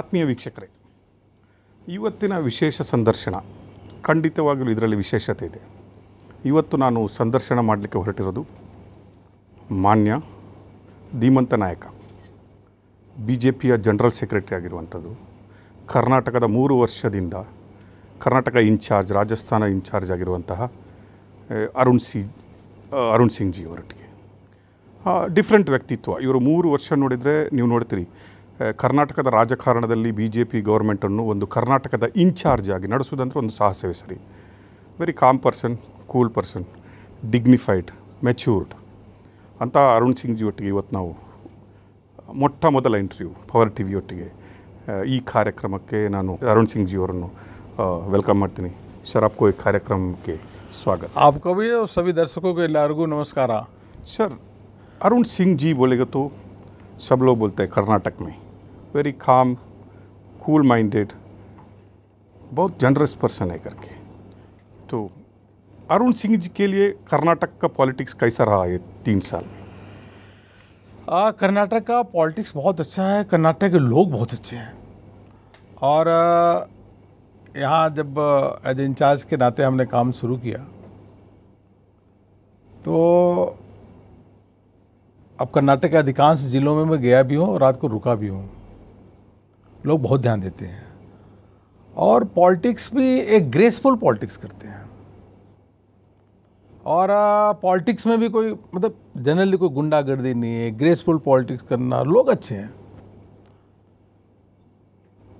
ಆತ್ಮೀಯ ವೀಕ್ಷಕರೇ ಇವತ್ತಿನ ವಿಶೇಷ ಸಂದರ್ಶನ ಖಂಡಿತವಾಗಲೂ ಇದರಲ್ಲಿ ವಿಶೇಷತೆ ಇದೆ ಇವತ್ತು ನಾನು ಸಂದರ್ಶನ ಮಾಡಲಿಕ್ಕೆ ಹೊರಟಿರೋದು ಮಾನ್ಯ ಧೀಮಂತ ನಾಯಕ ಬಿ ಜೆ ಪಿಯ ಜನರಲ್ ಸೆಕ್ರೆಟರಿ ಆಗಿರುವಂಥದ್ದು ಕರ್ನಾಟಕದ ಮೂರು ವರ್ಷದಿಂದ ಕರ್ನಾಟಕ ಇನ್ಚಾರ್ಜ್ ರಾಜಸ್ಥಾನ ಇನ್ಚಾರ್ಜ್ ಆಗಿರುವಂತಹ ಅರುಣ್ ಸಿ ಅರುಣ್ ಸಿಂಗ್ ಜಿ ಅವರೊಟ್ಟಿಗೆ ಡಿಫ್ರೆಂಟ್ ವ್ಯಕ್ತಿತ್ವ ಇವರು ಮೂರು ವರ್ಷ ನೋಡಿದರೆ ನೀವು ನೋಡ್ತೀರಿ ಕರ್ನಾಟಕದ ರಾಜಕಾರಣದಲ್ಲಿ ಬಿ ಜೆ ಪಿ ಗೌರ್ಮೆಂಟನ್ನು ಒಂದು ಕರ್ನಾಟಕದ ಇನ್ಚಾರ್ಜ್ ಆಗಿ ನಡೆಸೋದಂದ್ರೆ ಒಂದು ಸಾಹಸವೇ ಸರಿ very calm person cool person dignified matured ಅಂತ ಅರುಣ್ ಸಿಂಗ್ ಜಿ ಒಟ್ಟಿಗೆ ಇವತ್ತು ನಾವು ಮೊಟ್ಟ ಮೊದಲ ಇಂಟರ್ವ್ಯೂ ಪವರ್ ಟಿ ಒಟ್ಟಿಗೆ ಈ ಕಾರ್ಯಕ್ರಮಕ್ಕೆ ನಾನು ಅರುಣ್ ಸಿಂಗ್ ಜಿಯವರನ್ನು ವೆಲ್ಕಮ್ ಮಾಡ್ತೀನಿ ಶರಾಬ್ ಈ ಕಾರ್ಯಕ್ರಮಕ್ಕೆ ಸ್ವಾಗತ ಆಪ್ ಕವಿ ಸವಿ सभी ಎಲ್ಲರಿಗೂ ನಮಸ್ಕಾರ ಸರ್ ಅರುಣ್ ಸಿಂಗ್ ಜಿ ಬೋಲಿಗತ್ತು ಸಬ್ಲೋ ಬೋಲ್ತೆ ಕರ್ನಾಟಕ ಮೇ वेरी काम कूल माइंडेड बहुत जनरस पर्सन है करके तो अरुण सिंह जी के लिए कर्नाटक का पॉलिटिक्स कैसा रहा है तीन साल कर्नाटक का पॉलिटिक्स बहुत अच्छा है कर्नाटक के लोग बहुत अच्छे हैं और यहाँ जब एज इंचार्ज के नाते हमने काम शुरू किया तो अब कर्नाटक के अधिकांश ज़िलों में मैं गया भी हूँ और रात को रुका भी हूँ लोग बहुत ध्यान देते हैं और पॉलिटिक्स भी एक ग्रेसफुल पॉलिटिक्स करते हैं और पॉलिटिक्स में भी कोई मतलब जनरली कोई गुंडागर्दी नहीं है ग्रेसफुल पॉलिटिक्स करना लोग अच्छे हैं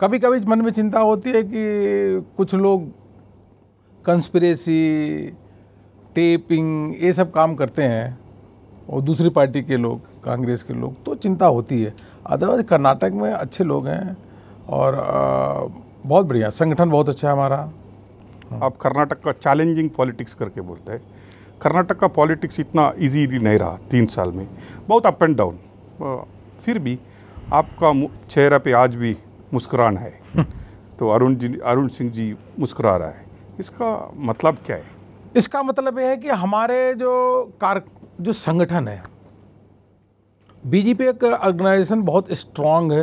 कभी कभी मन में चिंता होती है कि कुछ लोग कंस्पिरेसी टेपिंग ये सब काम करते हैं और दूसरी पार्टी के लोग कांग्रेस के लोग तो चिंता होती है अदरवाइज कर्नाटक में अच्छे लोग हैं और बहुत बढ़िया संगठन बहुत अच्छा है हमारा आप हाँ। कर्नाटक का चैलेंजिंग पॉलिटिक्स करके बोलते हैं कर्नाटक का पॉलिटिक्स इतना इजी नहीं रहा तीन साल में बहुत अप एंड डाउन फिर भी आपका चेहरा पे आज भी मुस्कुरान है तो अरुण जी अरुण सिंह जी मुस्कुरा रहा है इसका मतलब क्या है इसका मतलब यह है कि हमारे जो कार जो संगठन है बीजेपी एक ऑर्गेनाइजेशन बहुत स्ट्रांग है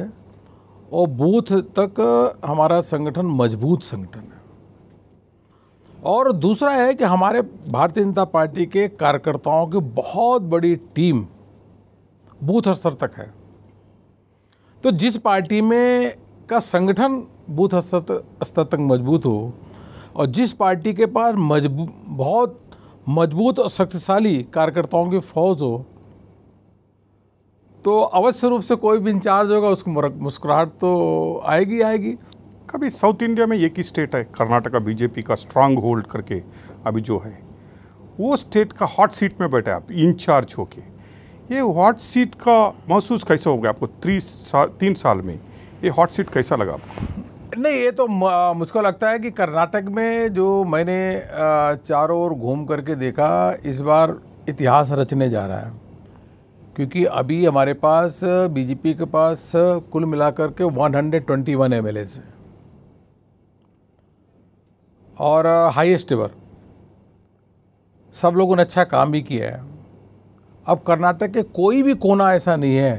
और बूथ तक हमारा संगठन मजबूत संगठन है और दूसरा है कि हमारे भारतीय जनता पार्टी के कार्यकर्ताओं की बहुत बड़ी टीम बूथ स्तर तक है तो जिस पार्टी में का संगठन बूथ स्तर स्तर तक मजबूत हो और जिस पार्टी के पास मजबूत बहुत मजबूत और शक्तिशाली कार्यकर्ताओं की फौज हो तो अवश्य रूप से कोई भी इंचार्ज होगा उसको मुस्कुराहट तो आएगी आएगी कभी साउथ इंडिया में एक ही स्टेट है कर्नाटका बीजेपी का स्ट्रांग होल्ड करके अभी जो है वो स्टेट का हॉट सीट में बैठे आप इंचार्ज होके ये हॉट सीट का महसूस कैसा हो गया आपको त्री सा, तीन साल में ये हॉट सीट कैसा लगा आपको नहीं ये तो मुझको लगता है कि कर्नाटक में जो मैंने चारों ओर घूम करके देखा इस बार इतिहास रचने जा रहा है क्योंकि अभी हमारे पास बीजेपी के पास कुल मिलाकर के 121 एमएलएस हैं और हाईएस्ट uh, एवर सब लोगों ने अच्छा काम भी किया है अब कर्नाटक के कोई भी कोना ऐसा नहीं है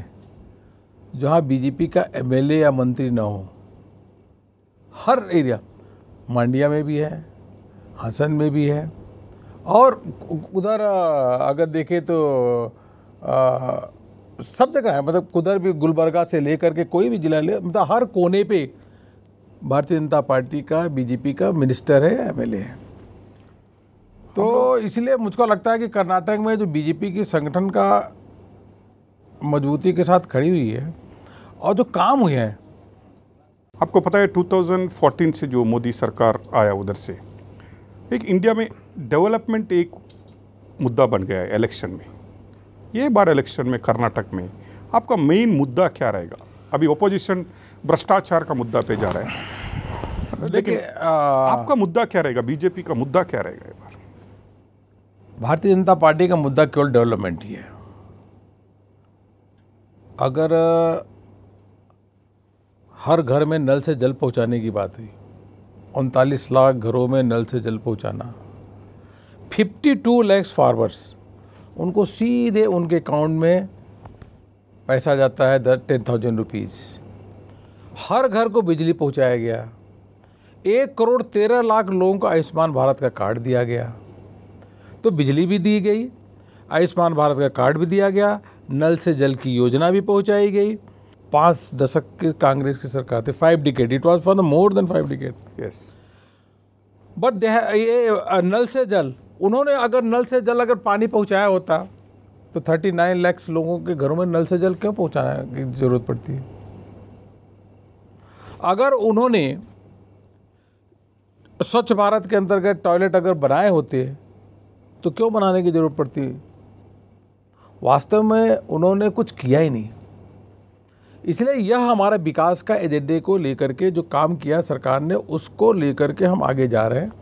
जहाँ बीजेपी का एमएलए या मंत्री ना हो हर एरिया मांडिया में भी है हसन में भी है और उधर uh, अगर देखें तो आ, सब जगह है मतलब कुधर भी गुलबर्गा से लेकर के कोई भी जिला ले मतलब हर कोने पे भारतीय जनता पार्टी का बीजेपी का मिनिस्टर है एमएलए है तो इसलिए मुझको लगता है कि कर्नाटक में जो बीजेपी की संगठन का मजबूती के साथ खड़ी हुई है और जो काम हुए हैं आपको पता है 2014 से जो मोदी सरकार आया उधर से एक इंडिया में डेवलपमेंट एक मुद्दा बन गया है इलेक्शन में ये बार इलेक्शन में कर्नाटक में आपका मेन मुद्दा क्या रहेगा अभी ओपोजिशन भ्रष्टाचार का मुद्दा पे जा रहा है देखिए आपका मुद्दा क्या रहेगा बीजेपी का मुद्दा क्या रहेगा बार भारतीय जनता पार्टी का मुद्दा केवल डेवलपमेंट ही है अगर हर घर में नल से जल पहुंचाने की बात हुई उनतालीस लाख घरों में नल से जल पहुंचाना 52 टू लैक्स फार्मर्स उनको सीधे उनके अकाउंट में पैसा जाता है टेन थाउजेंड रुपीज़ हर घर को बिजली पहुंचाया गया एक करोड़ तेरह लाख लोगों को आयुष्मान भारत का कार्ड दिया गया तो बिजली भी दी गई आयुष्मान भारत का कार्ड भी दिया गया नल से जल की योजना भी पहुंचाई गई पाँच दशक की कांग्रेस की सरकार थी five decade it was for the more than five decade yes but they नल से जल उन्होंने अगर नल से जल अगर पानी पहुँचाया होता तो 39 लाख लोगों के घरों में नल से जल क्यों पहुंचाने की ज़रूरत पड़ती है अगर उन्होंने स्वच्छ भारत के अंतर्गत टॉयलेट अगर बनाए होते तो क्यों बनाने की ज़रूरत पड़ती वास्तव में उन्होंने कुछ किया ही नहीं इसलिए यह हमारे विकास का एजेंडे को लेकर के जो काम किया सरकार ने उसको लेकर के हम आगे जा रहे हैं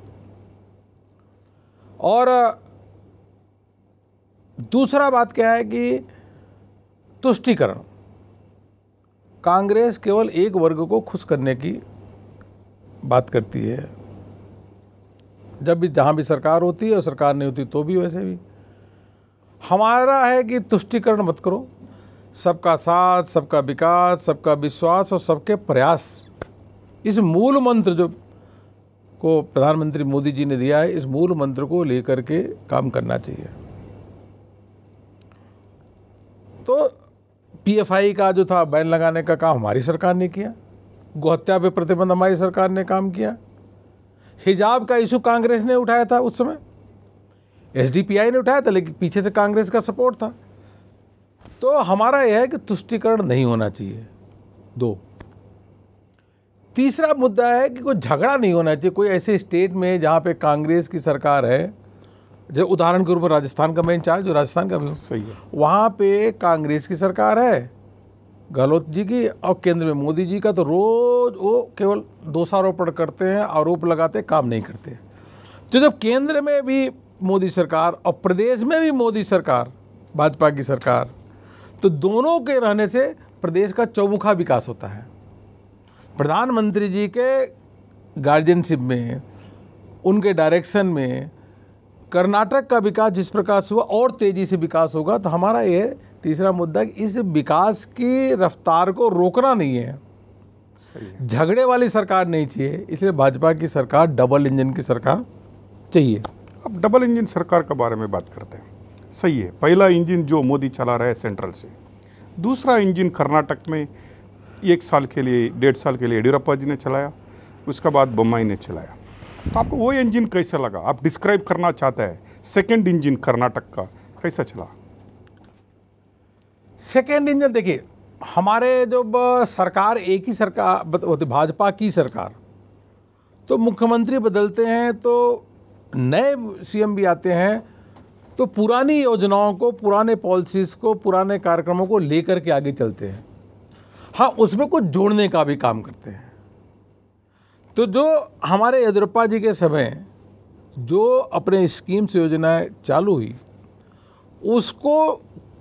और दूसरा बात क्या है कि तुष्टिकरण कांग्रेस केवल एक वर्ग को खुश करने की बात करती है जब भी जहाँ भी सरकार होती है और सरकार नहीं होती तो भी वैसे भी हमारा है कि तुष्टिकरण मत करो सबका साथ सबका विकास सबका विश्वास और सबके प्रयास इस मूल मंत्र जो को प्रधानमंत्री मोदी जी ने दिया है इस मूल मंत्र को लेकर के काम करना चाहिए तो पीएफआई का जो था बैन लगाने का काम हमारी सरकार ने किया गोहत्या पे प्रतिबंध हमारी सरकार ने काम किया हिजाब का इशू कांग्रेस ने उठाया था उस समय एसडीपीआई ने उठाया था लेकिन पीछे से कांग्रेस का सपोर्ट था तो हमारा यह है कि तुष्टिकरण नहीं होना चाहिए दो तीसरा मुद्दा है कि कोई झगड़ा नहीं होना चाहिए कोई ऐसे स्टेट में जहाँ पे कांग्रेस की सरकार है जो उदाहरण के रूप में राजस्थान का मैं इंचार्ज जो राजस्थान का सही है वहाँ पे कांग्रेस की सरकार है गहलोत जी की और केंद्र में मोदी जी का तो रोज़ वो केवल दोषारोपण करते हैं आरोप लगाते काम नहीं करते तो जब केंद्र में भी मोदी सरकार और प्रदेश में भी मोदी सरकार भाजपा की सरकार तो दोनों के रहने से प्रदेश का चौमुखा विकास होता है प्रधानमंत्री जी के गार्जियनशिप में उनके डायरेक्शन में कर्नाटक का विकास जिस प्रकार से हुआ और तेज़ी से विकास होगा तो हमारा ये तीसरा मुद्दा कि इस विकास की रफ्तार को रोकना नहीं है झगड़े वाली सरकार नहीं चाहिए इसलिए भाजपा की सरकार डबल इंजन की सरकार चाहिए अब डबल इंजन सरकार के बारे में बात करते हैं सही है पहला इंजन जो मोदी चला रहे हैं सेंट्रल से दूसरा इंजन कर्नाटक में एक साल के लिए डेढ़ साल के लिए येडियप्पा जी ने चलाया उसके बाद बम्बई ने चलाया तो आपको वो इंजन कैसा लगा आप डिस्क्राइब करना चाहते हैं सेकेंड इंजन कर्नाटक का कैसा चला सेकेंड इंजन देखिए हमारे जब सरकार एक ही सरकार होती तो भाजपा की सरकार तो मुख्यमंत्री बदलते हैं तो नए सीएम भी आते हैं तो पुरानी योजनाओं को पुराने पॉलिसीज़ को पुराने कार्यक्रमों को लेकर के आगे चलते हैं हाँ उसमें कुछ जोड़ने का भी काम करते हैं तो जो हमारे येदुरप्पा जी के समय जो अपने स्कीम्स योजनाएं चालू हुई उसको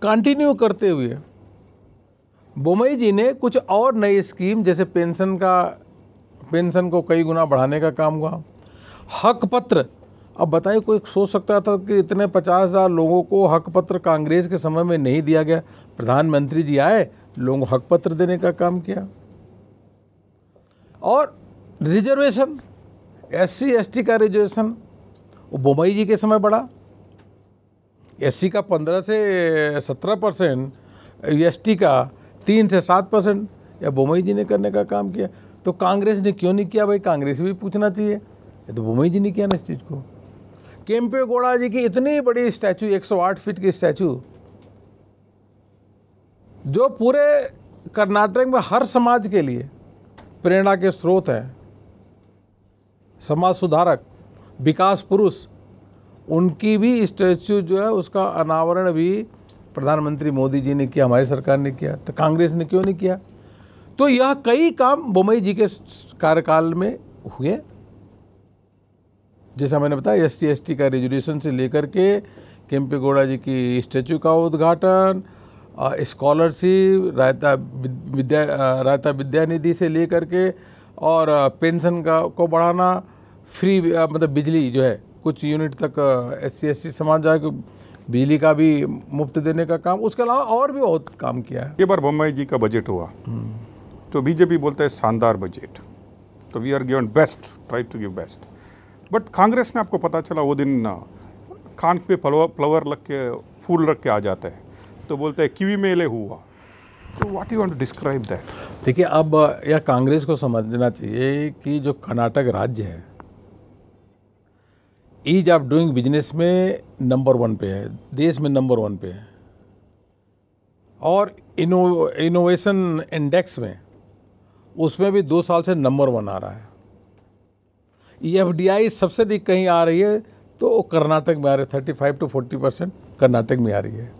कंटिन्यू करते हुए बोमई जी ने कुछ और नई स्कीम जैसे पेंशन का पेंशन को कई गुना बढ़ाने का काम हुआ हक पत्र अब बताइए कोई सोच सकता था कि इतने पचास हज़ार लोगों को हक पत्र कांग्रेस के समय में नहीं दिया गया प्रधानमंत्री जी आए लोगों को हक पत्र देने का काम किया और रिजर्वेशन एस सी का रिजर्वेशन वो बोमई जी के समय बढ़ा एस का पंद्रह से सत्रह परसेंट एस का तीन से सात परसेंट या बोमई जी ने करने का काम किया तो कांग्रेस ने क्यों नहीं किया भाई कांग्रेस भी पूछना चाहिए ये तो बोमई जी ने किया ना इस चीज़ को केम्पे गोड़ा जी की इतनी बड़ी स्टैचू 108 फीट की स्टैचू जो पूरे कर्नाटक में हर समाज के लिए प्रेरणा के स्रोत हैं समाज सुधारक विकास पुरुष उनकी भी स्टैच्यू जो है उसका अनावरण भी प्रधानमंत्री मोदी जी ने किया हमारी सरकार ने किया तो कांग्रेस ने क्यों नहीं किया तो यह कई काम बुमई जी के कार्यकाल में हुए जैसा मैंने बताया एस सी का रेजुलेशन से लेकर के गौड़ा जी की स्टैचू का उद्घाटन स्कॉलरशिप रायता विद्या रायता विद्या निधि से लेकर के और पेंशन का को बढ़ाना फ्री मतलब बिजली जो है कुछ यूनिट तक एस सी एस सी समाज जाए बिजली का भी मुफ्त देने का काम उसके अलावा और भी बहुत काम किया है ये बार बम्बई जी का बजट हुआ तो बीजेपी बोलता है शानदार बजट तो we are given best try to give best but Congress में आपको पता चला वो दिन कान पे फ्लावर लग के फूल रख के आ जाता है तो बोलते हैं किवी मेले हुआ तो what you want to describe that देखिए अब यह कांग्रेस को समझना चाहिए कि जो कर्नाटक राज्य है ईज ऑफ डूइंग बिजनेस में नंबर वन पे है देश में नंबर वन पे है और इनो इनोवेशन इंडेक्स में उसमें भी दो साल से नंबर वन आ रहा है ई e सबसे अधिक कहीं आ रही है तो कर्नाटक में आ रही है thirty five to forty percent Karnataka में आ रही है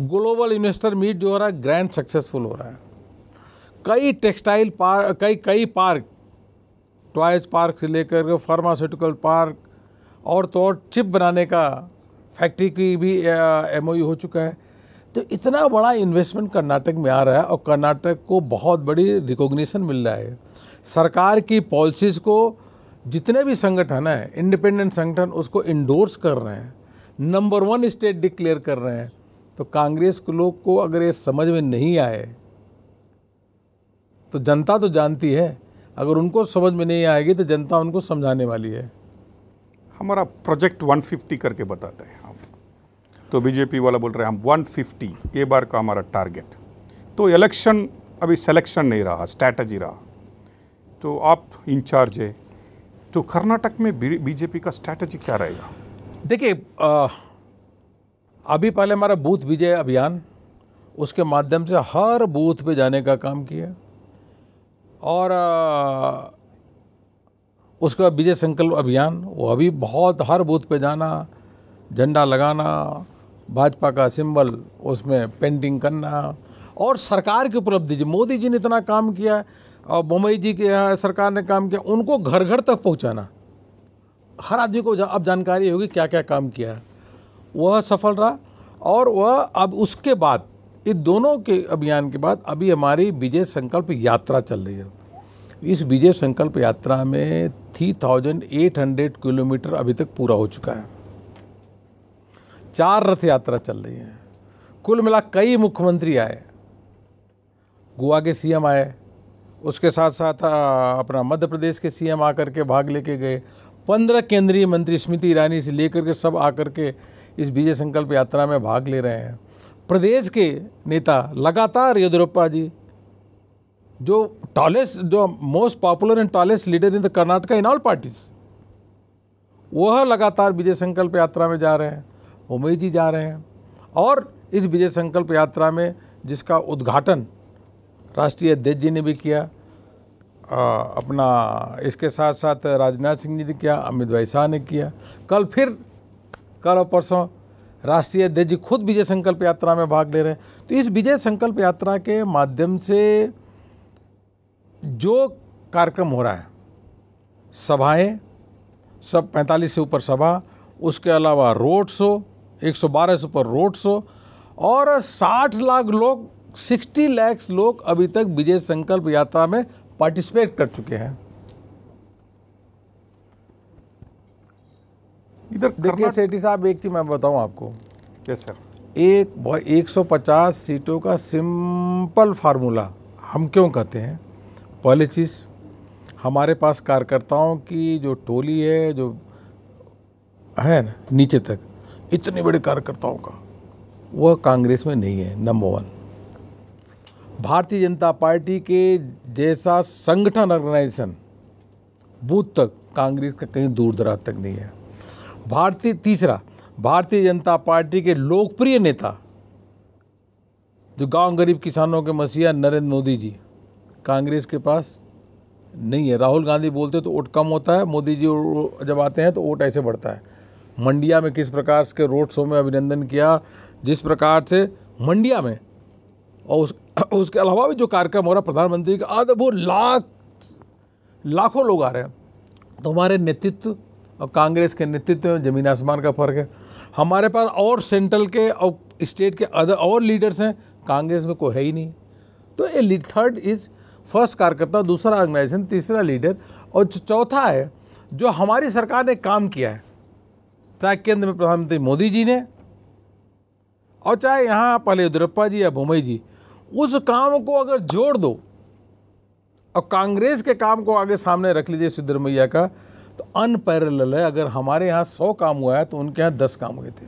ग्लोबल इन्वेस्टर मीट जो हो रहा है ग्रैंड सक्सेसफुल हो रहा है कई टेक्सटाइल पार्क कई कई पार्क टॉयज पार्क से लेकर के फार्मास्यूटिकल पार्क और तो और चिप बनाने का फैक्ट्री की भी एम हो चुका है तो इतना बड़ा इन्वेस्टमेंट कर्नाटक में आ रहा है और कर्नाटक को बहुत बड़ी रिकॉग्निशन मिल रहा है सरकार की पॉलिसीज़ को जितने भी संगठन हैं इंडिपेंडेंट संगठन उसको इंडोर्स कर रहे हैं नंबर वन स्टेट डिक्लेयर कर रहे हैं तो कांग्रेस के लोग को अगर ये समझ में नहीं आए तो जनता तो जानती है अगर उनको समझ में नहीं आएगी तो जनता उनको समझाने वाली है हमारा प्रोजेक्ट 150 करके बताते हैं हम तो बीजेपी वाला बोल रहे हैं हम 150 ये बार का हमारा टारगेट तो इलेक्शन अभी सिलेक्शन नहीं रहा स्ट्रैटेजी रहा तो आप इंचार्ज है तो कर्नाटक में बीजेपी का स्ट्रैटेजी क्या रहेगा देखिए अभी पहले हमारा बूथ विजय अभियान उसके माध्यम से हर बूथ पे जाने का काम किया और उसका विजय संकल्प अभियान वो अभी बहुत हर बूथ पे जाना झंडा लगाना भाजपा का सिंबल उसमें पेंटिंग करना और सरकार की उपलब्धि जी मोदी जी ने इतना काम किया और मुंबई जी के यहाँ सरकार ने काम किया उनको घर घर तक पहुँचाना हर आदमी को जा, अब जानकारी होगी क्या क्या काम किया है वह सफल रहा और वह अब उसके बाद इन दोनों के अभियान के बाद अभी हमारी विजय संकल्प यात्रा चल रही है इस विजय संकल्प यात्रा में three thousand eight hundred kilometre अभी तक पूरा हो चुका है चार रथ यात्रा चल रही है कुल मिला कई मुख्यमंत्री आए गोवा के सीएम आए उसके साथ साथ अपना मध्य प्रदेश के सीएम आकर के भाग लेके गए पंद्रह केंद्रीय मंत्री स्मृति ईरानी से लेकर के सब आकर के इस विजय संकल्प यात्रा में भाग ले रहे हैं प्रदेश के नेता लगातार येदुरप्पा जी जो टॉलेस्ट जो most popular and tallest leader in the Karnataka in all parties वह लगातार विजय संकल्प यात्रा में जा रहे हैं उमेश जी जा रहे हैं और इस विजय संकल्प यात्रा में जिसका उद्घाटन राष्ट्रीय अध्यक्ष जी ने भी किया आ, अपना इसके साथ साथ राजनाथ सिंह जी ने किया अमित भाई शाह ने किया कल फिर कल और परसों राष्ट्रीय अध्यक्ष जी खुद विजय संकल्प यात्रा में भाग ले रहे हैं तो इस विजय संकल्प यात्रा के माध्यम से जो कार्यक्रम हो रहा है सभाएं सब 45 से ऊपर सभा उसके अलावा रोड शो 112 से ऊपर रोड शो और 60 लाख लोग 60 लाख लोग अभी तक विजय संकल्प यात्रा में पार्टिसिपेट कर चुके हैं इधर देखिए सेठी साहब एक चीज़ मैं बताऊं आपको यस सर एक एक पचास सीटों का सिंपल फार्मूला हम क्यों कहते हैं पहली चीज़ हमारे पास कार्यकर्ताओं की जो टोली है जो है ना नीचे तक इतने बड़े कार्यकर्ताओं का वह कांग्रेस में नहीं है नंबर वन भारतीय जनता पार्टी के जैसा संगठन ऑर्गेनाइजेशन बूथ तक कांग्रेस का कहीं दूर दराज तक नहीं है भारतीय तीसरा भारतीय जनता पार्टी के लोकप्रिय नेता जो गांव गरीब किसानों के मसीहा नरेंद्र मोदी जी कांग्रेस के पास नहीं है राहुल गांधी बोलते तो वोट कम होता है मोदी जी जब आते हैं तो वोट ऐसे बढ़ता है मंडिया में किस प्रकार के रोड शो में अभिनंदन किया जिस प्रकार से मंडिया में और उस उसके अलावा भी जो कार्यक्रम हो रहा प्रधानमंत्री का आज वो लाख लाखों लोग आ रहे हैं तो हमारे नेतृत्व और कांग्रेस के नेतृत्व में ज़मीन आसमान का फ़र्क है हमारे पास और सेंट्रल के और स्टेट के अदर और लीडर्स हैं कांग्रेस में कोई है ही नहीं तो ये थर्ड इज़ फर्स्ट कार्यकर्ता दूसरा ऑर्गेनाइजेशन तीसरा लीडर और चौथा है जो हमारी सरकार ने काम किया है चाहे केंद्र में प्रधानमंत्री मोदी जी ने और चाहे यहाँ पहले येदुरप्पा जी या भूमई जी उस काम को अगर जोड़ दो और कांग्रेस के काम को आगे सामने रख लीजिए सिद्धरमैया का तो अनपैरल है अगर हमारे यहाँ सौ काम हुआ है तो उनके यहाँ दस काम हुए थे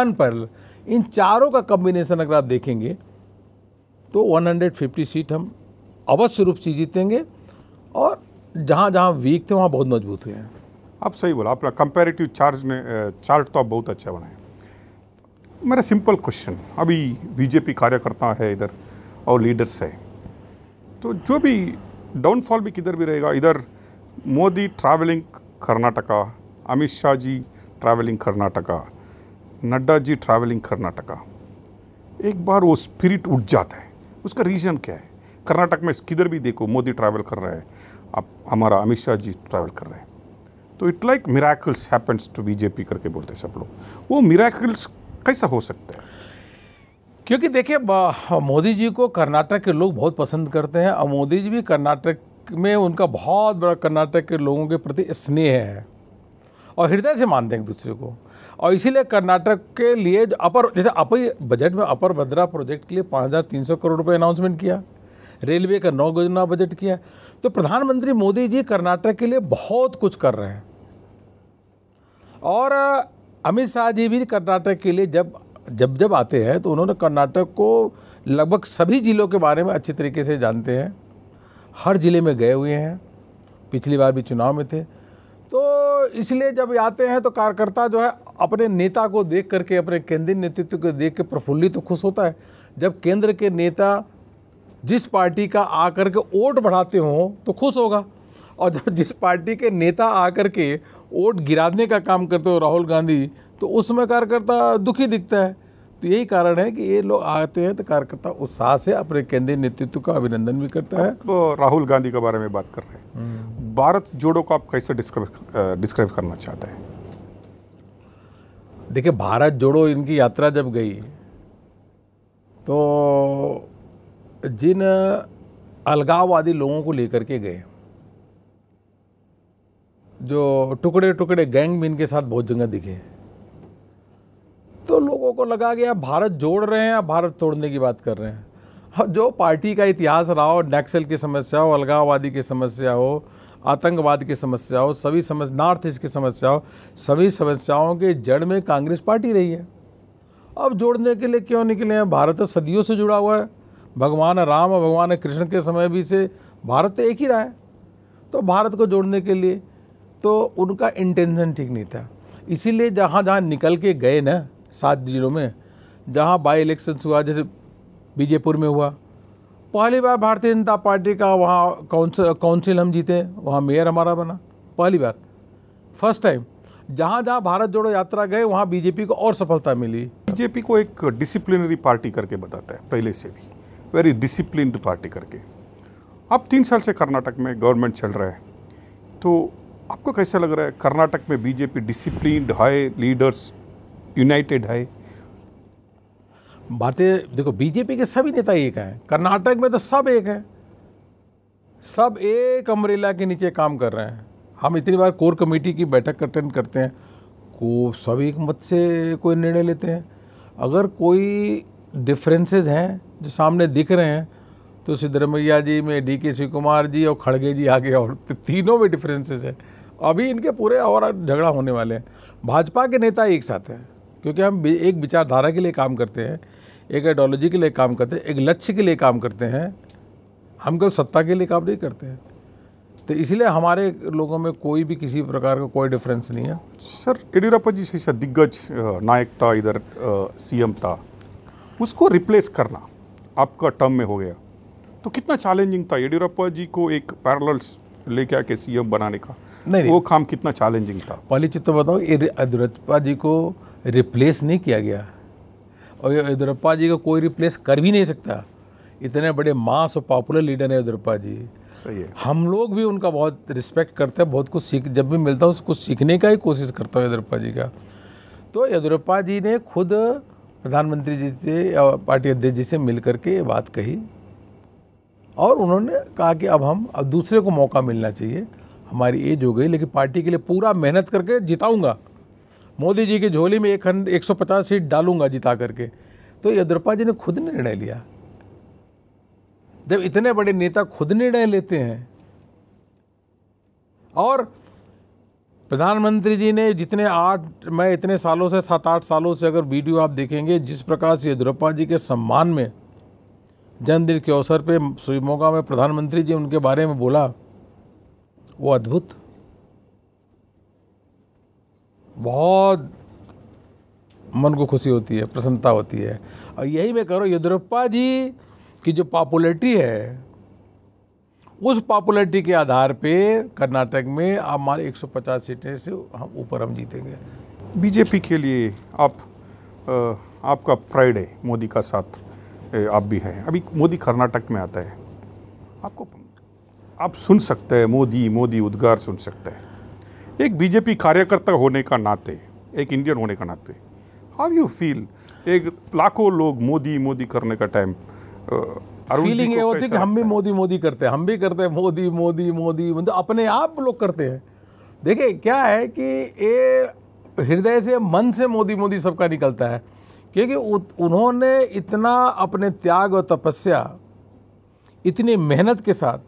अनपैरल इन चारों का कम्बिनेशन अगर आप देखेंगे तो 150 सीट हम अवश्य रूप से जीतेंगे और जहाँ जहाँ वीक थे वहाँ बहुत मजबूत हुए हैं आप सही बोला आपका कंपेरेटिव चार्ज ने चार्ट तो आप बहुत अच्छा बनाए मेरा सिंपल क्वेश्चन अभी बीजेपी कार्यकर्ता है इधर और लीडर्स है तो जो भी डाउनफॉल भी किधर भी रहेगा इधर Modi travelling Karnataka Amit Shah ji travelling Karnataka Nadda ji travelling Karnataka एक बार वो स्पिरिट उठ जाता है उसका रीज़न क्या है कर्नाटक में किधर भी देखो मोदी ट्रैवल कर रहा है अब हमारा अमित शाह जी ट्रैवल कर रहे हैं तो it like miracles happens to BJP करके बोलते सब लोग वो मिराकल्स कैसा हो सकता है क्योंकि देखिए मोदी जी को कर्नाटक के लोग बहुत पसंद करते हैं और मोदी जी भी कर्नाटक में उनका बहुत बड़ा कर्नाटक के लोगों के प्रति स्नेह है और हृदय से मानते हैं एक दूसरे को और इसीलिए कर्नाटक के लिए जो अपर जैसे अपर बजट में अपर भद्रा प्रोजेक्ट के लिए पाँच हज़ार तीन सौ करोड़ रुपये अनाउंसमेंट किया रेलवे का नौ गुजना बजट किया तो प्रधानमंत्री मोदी जी कर्नाटक के लिए बहुत कुछ कर रहे हैं और अमित शाह जी भी कर्नाटक के लिए जब जब जब आते हैं तो उन्होंने कर्नाटक को लगभग सभी जिलों के बारे में अच्छे तरीके से जानते हैं हर ज़िले में गए हुए हैं पिछली बार भी चुनाव में थे तो इसलिए जब आते हैं तो कार्यकर्ता जो है अपने नेता को देख करके अपने केंद्रीय नेतृत्व को देख के प्रफुल्लित तो खुश होता है जब केंद्र के नेता जिस पार्टी का आकर के वोट बढ़ाते हों तो खुश होगा और जब जिस पार्टी के नेता आकर के वोट गिराने का काम करते हो राहुल गांधी तो उसमें कार्यकर्ता दुखी दिखता है तो यही कारण है कि ये लोग आते हैं तो कार्यकर्ता उत्साह से अपने केंद्रीय नेतृत्व का अभिनंदन भी करता है तो राहुल गांधी के बारे में बात कर रहे हैं हम्म। भारत जोड़ो को आप कैसे डिस्क्राइब डिस्क्राइब करना चाहते हैं देखिए भारत जोड़ो इनकी यात्रा जब गई तो जिन अलगाववादी लोगों को लेकर के गए जो टुकड़े टुकड़े गैंग भी इनके साथ बहुत जगह दिखे हैं को लगा कि आप भारत जोड़ रहे हैं या भारत तोड़ने की बात कर रहे हैं हाँ, जो पार्टी का इतिहास रहा हो नक्सल की समस्या हो अलगाववादी की समस्या हो आतंकवाद की समस्या हो सभी समझ नॉर्थ ईस्ट की समस्या हो सभी समस्याओं के जड़ में कांग्रेस पार्टी रही है अब जोड़ने के लिए क्यों निकले हैं भारत तो सदियों से जुड़ा हुआ है भगवान राम और भगवान कृष्ण के समय भी से भारत तो एक ही रहा है तो भारत को जोड़ने के लिए तो उनका इंटेंशन ठीक नहीं था इसीलिए जहाँ जहाँ निकल के गए ना सात जिलों में जहाँ बाई इलेक्शन हुआ जैसे बीजेपुर में हुआ पहली बार भारतीय जनता पार्टी का वहाँ काउंसिल काउंसिल हम जीते वहाँ मेयर हमारा बना पहली बार फर्स्ट टाइम जहाँ जहाँ भारत जोड़ो यात्रा गए वहाँ बीजेपी को और सफलता मिली बीजेपी को एक डिसिप्लिनरी पार्टी करके बताता है पहले से भी वेरी डिसिप्लिनड पार्टी करके आप तीन साल से कर्नाटक में गवर्नमेंट चल रहा है तो आपको कैसा लग रहा है कर्नाटक में बीजेपी डिसिप्लिन है लीडर्स यूनाइटेड है भारतीय देखो बीजेपी के सभी नेता एक हैं कर्नाटक में तो सब एक हैं सब एक अमरेला के नीचे काम कर रहे हैं हम इतनी बार कोर कमेटी की बैठक अटेंड करते हैं को सब एक मत से कोई निर्णय लेते हैं अगर कोई डिफरेंसेस हैं जो सामने दिख रहे हैं तो सिद्धरमैया जी में डी के शिव कुमार जी और खड़गे जी आगे और तीनों में डिफरेंसेस हैं अभी इनके पूरे और झगड़ा होने वाले हैं भाजपा के नेता एक साथ हैं क्योंकि हम एक विचारधारा के लिए काम करते हैं एक आइडियोलॉजी के लिए काम करते हैं एक लक्ष्य के लिए काम करते हैं हम केवल सत्ता के लिए काम नहीं करते हैं तो इसलिए हमारे लोगों में कोई भी किसी प्रकार का कोई डिफरेंस नहीं है सर येडियुरप्पा जी से दिग्गज नायक था इधर एम था उसको रिप्लेस करना आपका टर्म में हो गया तो कितना चैलेंजिंग था येडियप्पा जी को एक पैरल्स लेके आके सीएम बनाने का नहीं, वो काम कितना चैलेंजिंग था पहली चीज तो बताओ येडियुरप्पा जी को रिप्लेस नहीं किया गया और येदुरप्पा जी को कोई रिप्लेस कर भी नहीं सकता इतने बड़े मास और पॉपुलर लीडर हैं येद्यूरप्पा जी सही है हम लोग भी उनका बहुत रिस्पेक्ट करते हैं बहुत कुछ सीख जब भी मिलता हूँ कुछ सीखने का ही कोशिश करता हूँ येदुरप्पा जी का तो येद्यूरप्पा जी ने खुद प्रधानमंत्री जी से या पार्टी अध्यक्ष जी से मिल करके ये बात कही और उन्होंने कहा कि अब हम अब दूसरे को मौका मिलना चाहिए हमारी एज हो गई लेकिन पार्टी के लिए पूरा मेहनत करके जिताऊंगा मोदी जी की झोली में एक हंड एक सौ पचास सीट डालूंगा जिता करके तो येद्रपा जी ने खुद निर्णय लिया जब इतने बड़े नेता खुद निर्णय लेते हैं और प्रधानमंत्री जी ने जितने आठ मैं इतने सालों से सात आठ सालों से अगर वीडियो आप देखेंगे जिस प्रकार से येद्रप्पा जी के सम्मान में जन्मदिन के अवसर पे शिमोगा में प्रधानमंत्री जी उनके बारे में बोला वो अद्भुत बहुत मन को खुशी होती है प्रसन्नता होती है और यही मैं कह रहा हूँ येदुरप्पा जी की जो पॉपुलरिटी है उस पॉपुलरिटी के आधार पे कर्नाटक में आप हमारे 150 सीटें से हम ऊपर हम जीतेंगे बीजेपी के लिए आप आपका प्राइड है मोदी का साथ आप भी हैं अभी मोदी कर्नाटक में आता है आपको आप सुन सकते हैं मोदी मोदी उद्गार सुन सकते हैं एक बीजेपी कार्यकर्ता होने का नाते एक इंडियन होने का नाते हाउ यू फील एक लाखों लोग मोदी मोदी करने का टाइम फीलिंग ये होती है कि हम भी मोदी मोदी करते हैं हम भी करते हैं मोदी मोदी मोदी मतलब अपने आप लोग करते हैं देखिए क्या है कि ये हृदय से मन से मोदी मोदी सबका निकलता है क्योंकि उन्होंने इतना अपने त्याग और तपस्या इतनी मेहनत के साथ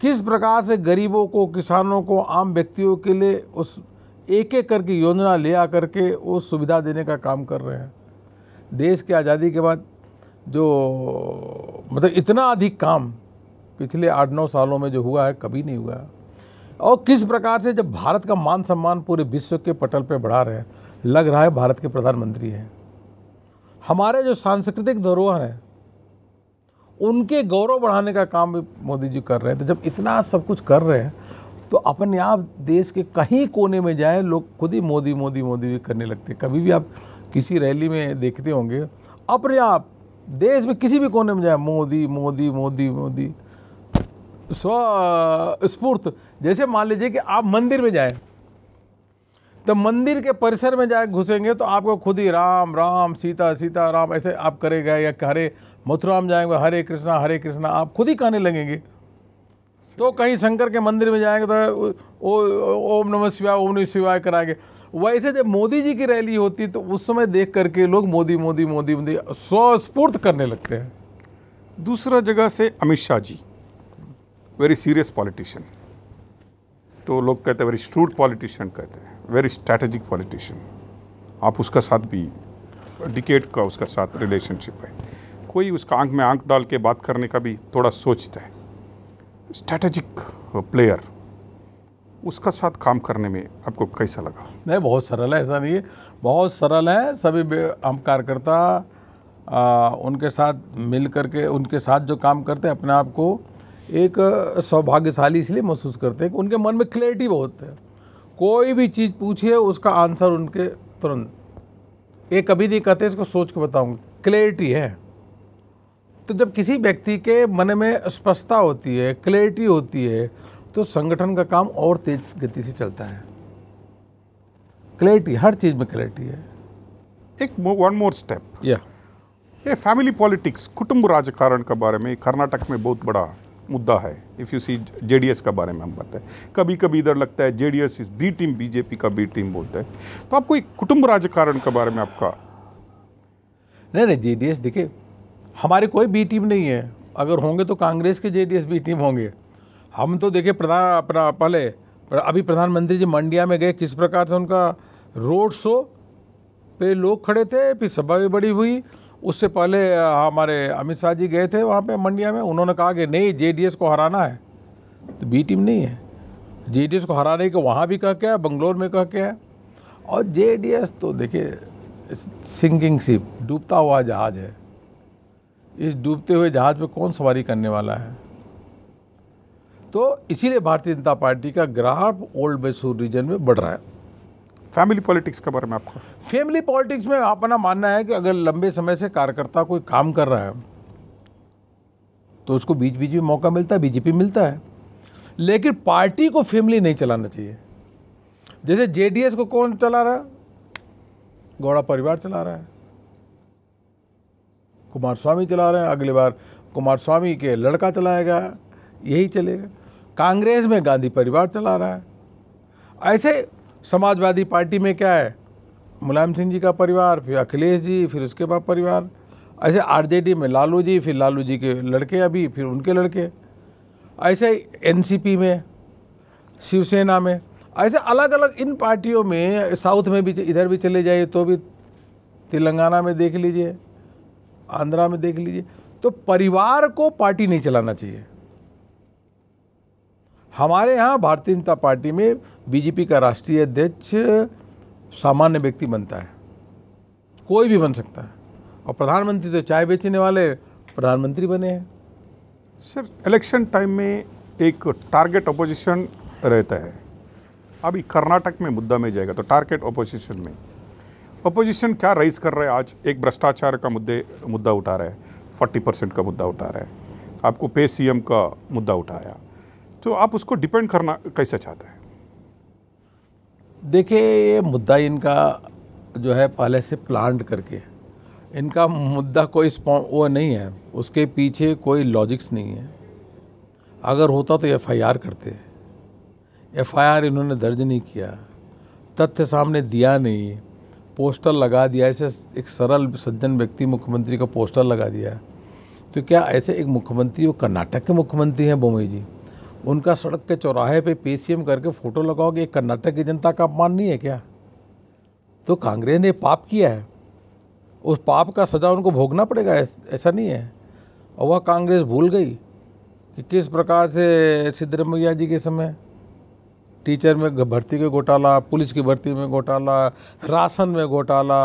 किस प्रकार से गरीबों को किसानों को आम व्यक्तियों के लिए उस एक एक करके योजना ले आ करके वो सुविधा देने का काम कर रहे हैं देश की आज़ादी के बाद जो मतलब इतना अधिक काम पिछले आठ नौ सालों में जो हुआ है कभी नहीं हुआ है और किस प्रकार से जब भारत का मान सम्मान पूरे विश्व के पटल पर बढ़ा रहे हैं लग रहा है भारत के प्रधानमंत्री हैं हमारे जो सांस्कृतिक धरोहर हैं उनके गौरव बढ़ाने का काम भी मोदी जी कर रहे हैं तो जब इतना सब कुछ कर रहे हैं तो अपने आप देश के कहीं कोने में जाए लोग खुद ही मोदी मोदी मोदी भी करने लगते कभी भी आप किसी रैली में देखते होंगे अपने आप देश में किसी भी कोने में जाए मोदी मोदी मोदी मोदी स्फूर्त जैसे मान लीजिए कि आप मंदिर में जाए तो मंदिर के परिसर में जाए घुसेंगे तो आपको खुद ही राम राम सीता सीता राम ऐसे आप करे गए या करे मथुरा में जाएंगे हरे कृष्णा हरे कृष्णा आप खुद ही कहने लगेंगे तो कहीं शंकर के मंदिर में जाएंगे तो ओ ओम नमः शिवाय ओम नमः शिवाय कराएंगे वैसे जब मोदी जी की रैली होती तो उस समय देख करके लोग मोदी मोदी मोदी मोदी स्वस्फूर्त करने लगते हैं दूसरा जगह से Amit Shah ji very serious politician तो लोग कहते हैं वेरी स्ट्रूट पॉलिटिशियन कहते हैं वेरी स्ट्रैटेजिक पॉलिटिशियन आप उसका साथ भी डिकेट का उसका साथ रिलेशनशिप है कोई उसका आंख में आंख डाल के बात करने का भी थोड़ा सोचता है स्ट्रैटेजिक प्लेयर उसका साथ काम करने में आपको कैसा लगा नहीं बहुत सरल है ऐसा नहीं है बहुत सरल है सभी हम कार्यकर्ता उनके साथ मिल करके उनके साथ जो काम करते हैं अपने आप को एक सौभाग्यशाली इसलिए महसूस करते हैं कि उनके मन में क्लैरिटी बहुत है कोई भी चीज़ पूछिए उसका आंसर उनके तुरंत ये कभी नहीं कहते इसको सोच के बताऊँगा क्लैरिटी है तो जब किसी व्यक्ति के मन में स्पष्टता होती है क्लैरिटी होती है तो संगठन का काम और तेज गति से चलता है क्लैरिटी हर चीज़ में क्लैरिटी है एक वन मोर स्टेप या ये फैमिली पॉलिटिक्स कुटुंब राजकारण के बारे में कर्नाटक में बहुत बड़ा मुद्दा है इफ़ यू सी जेडीएस के बारे में हम बताते हैं कभी कभी इधर लगता है JDS is B team BJP का बी टीम बोलते हैं तो आपको एक कुटुंब राजकारण के बारे में आपका नहीं नहीं जे डी एस देखिए हमारी कोई बी टीम नहीं है अगर होंगे तो कांग्रेस के जे बी टीम होंगे हम तो देखे प्रधान अपना पहले अभी प्रधानमंत्री जी मंडिया में गए किस प्रकार से उनका रोड शो पे लोग खड़े थे फिर सभा भी बड़ी हुई उससे पहले हमारे अमित शाह जी गए थे वहाँ पे मंडिया में उन्होंने कहा कि नहीं एस को हराना है तो बी टीम नहीं है एस को हराने के वहाँ भी कह के आए बंगलोर में कह के आए और एस तो देखिए सिंकिंग शिप डूबता हुआ जहाज है इस डूबते हुए जहाज़ में कौन सवारी करने वाला है तो इसीलिए भारतीय जनता पार्टी का ग्राफ ओल्ड मैसूर रीजन में बढ़ रहा है फैमिली पॉलिटिक्स के बारे में आपको फैमिली पॉलिटिक्स में अपना मानना है कि अगर लंबे समय से कार्यकर्ता कोई काम कर रहा है तो उसको बीच बीच में मौका मिलता है बीजेपी मिलता है लेकिन पार्टी को फैमिली नहीं चलाना चाहिए जैसे जेडीएस को कौन चला रहा है गौड़ा परिवार चला रहा है कुमार स्वामी चला रहे हैं अगली बार कुमार स्वामी के लड़का चलाया गया यही चलेगा कांग्रेस में गांधी परिवार चला रहा है ऐसे समाजवादी पार्टी में क्या है मुलायम सिंह जी का परिवार फिर अखिलेश जी फिर उसके बाद परिवार ऐसे आरजेडी में लालू जी फिर लालू जी के लड़के अभी फिर उनके लड़के ऐसे एनसीपी में शिवसेना में ऐसे अलग अलग इन पार्टियों में साउथ में भी इधर भी चले जाइए तो भी तेलंगाना में देख लीजिए आंध्रा में देख लीजिए तो परिवार को पार्टी नहीं चलाना चाहिए हमारे यहाँ भारतीय जनता पार्टी में बीजेपी का राष्ट्रीय अध्यक्ष सामान्य व्यक्ति बनता है कोई भी बन सकता है और प्रधानमंत्री तो चाय बेचने वाले प्रधानमंत्री बने हैं सर इलेक्शन टाइम में एक टारगेट अपोजिशन रहता है अभी कर्नाटक में मुद्दा में जाएगा तो टारगेट अपोजिशन में अपोजिशन क्या राइज कर रहे हैं आज एक भ्रष्टाचार का मुद्दे मुद्दा उठा रहे हैं फोर्टी परसेंट का मुद्दा उठा रहे हैं आपको पे सीएम का मुद्दा उठाया तो आप उसको डिपेंड करना कैसे चाहते हैं देखिए ये मुद्दा इनका जो है पहले से प्लांट करके इनका मुद्दा कोई वो नहीं है उसके पीछे कोई लॉजिक्स नहीं है अगर होता तो एफ करते एफ आई इन्होंने दर्ज नहीं किया तथ्य सामने दिया नहीं पोस्टर लगा दिया ऐसे एक सरल सज्जन व्यक्ति मुख्यमंत्री का पोस्टर लगा दिया है तो क्या ऐसे एक मुख्यमंत्री वो कर्नाटक के मुख्यमंत्री हैं बोमई जी उनका सड़क के चौराहे पे पीसीएम करके फ़ोटो लगाओगे एक कर्नाटक की जनता का अपमान नहीं है क्या तो कांग्रेस ने पाप किया है उस पाप का सज़ा उनको भोगना पड़ेगा ऐसा नहीं है और वह कांग्रेस भूल गई कि किस प्रकार से सिद्धरमैया जी के समय टीचर में भर्ती के घोटाला पुलिस की भर्ती में घोटाला राशन में घोटाला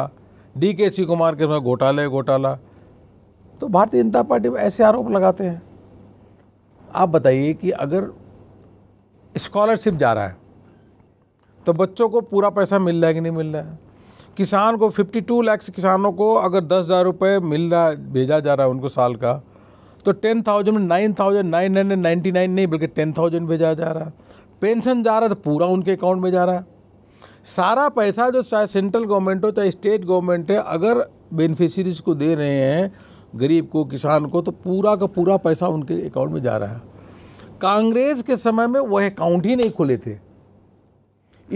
डी के सी कुमार के में घोटाले घोटाला तो भारतीय जनता पार्टी में ऐसे आरोप लगाते हैं आप बताइए कि अगर स्कॉलरशिप जा रहा है तो बच्चों को पूरा पैसा मिल रहा है कि नहीं मिल रहा है किसान को 52 टू किसानों को अगर दस हज़ार रुपये मिल रहा भेजा जा रहा है उनको साल का तो टेन थाउजेंड में nine thousand nine hundred ninety nine नहीं बल्कि टेन थाउजेंड भेजा जा रहा है पेंशन जा रहा है तो पूरा उनके अकाउंट में जा रहा है सारा पैसा जो चाहे सेंट्रल गवर्नमेंट हो चाहे स्टेट गवर्नमेंट है अगर बेनिफिशरीज को दे रहे हैं गरीब को किसान को तो पूरा का पूरा पैसा उनके अकाउंट में जा रहा है कांग्रेस के समय में वह अकाउंट ही नहीं खुले थे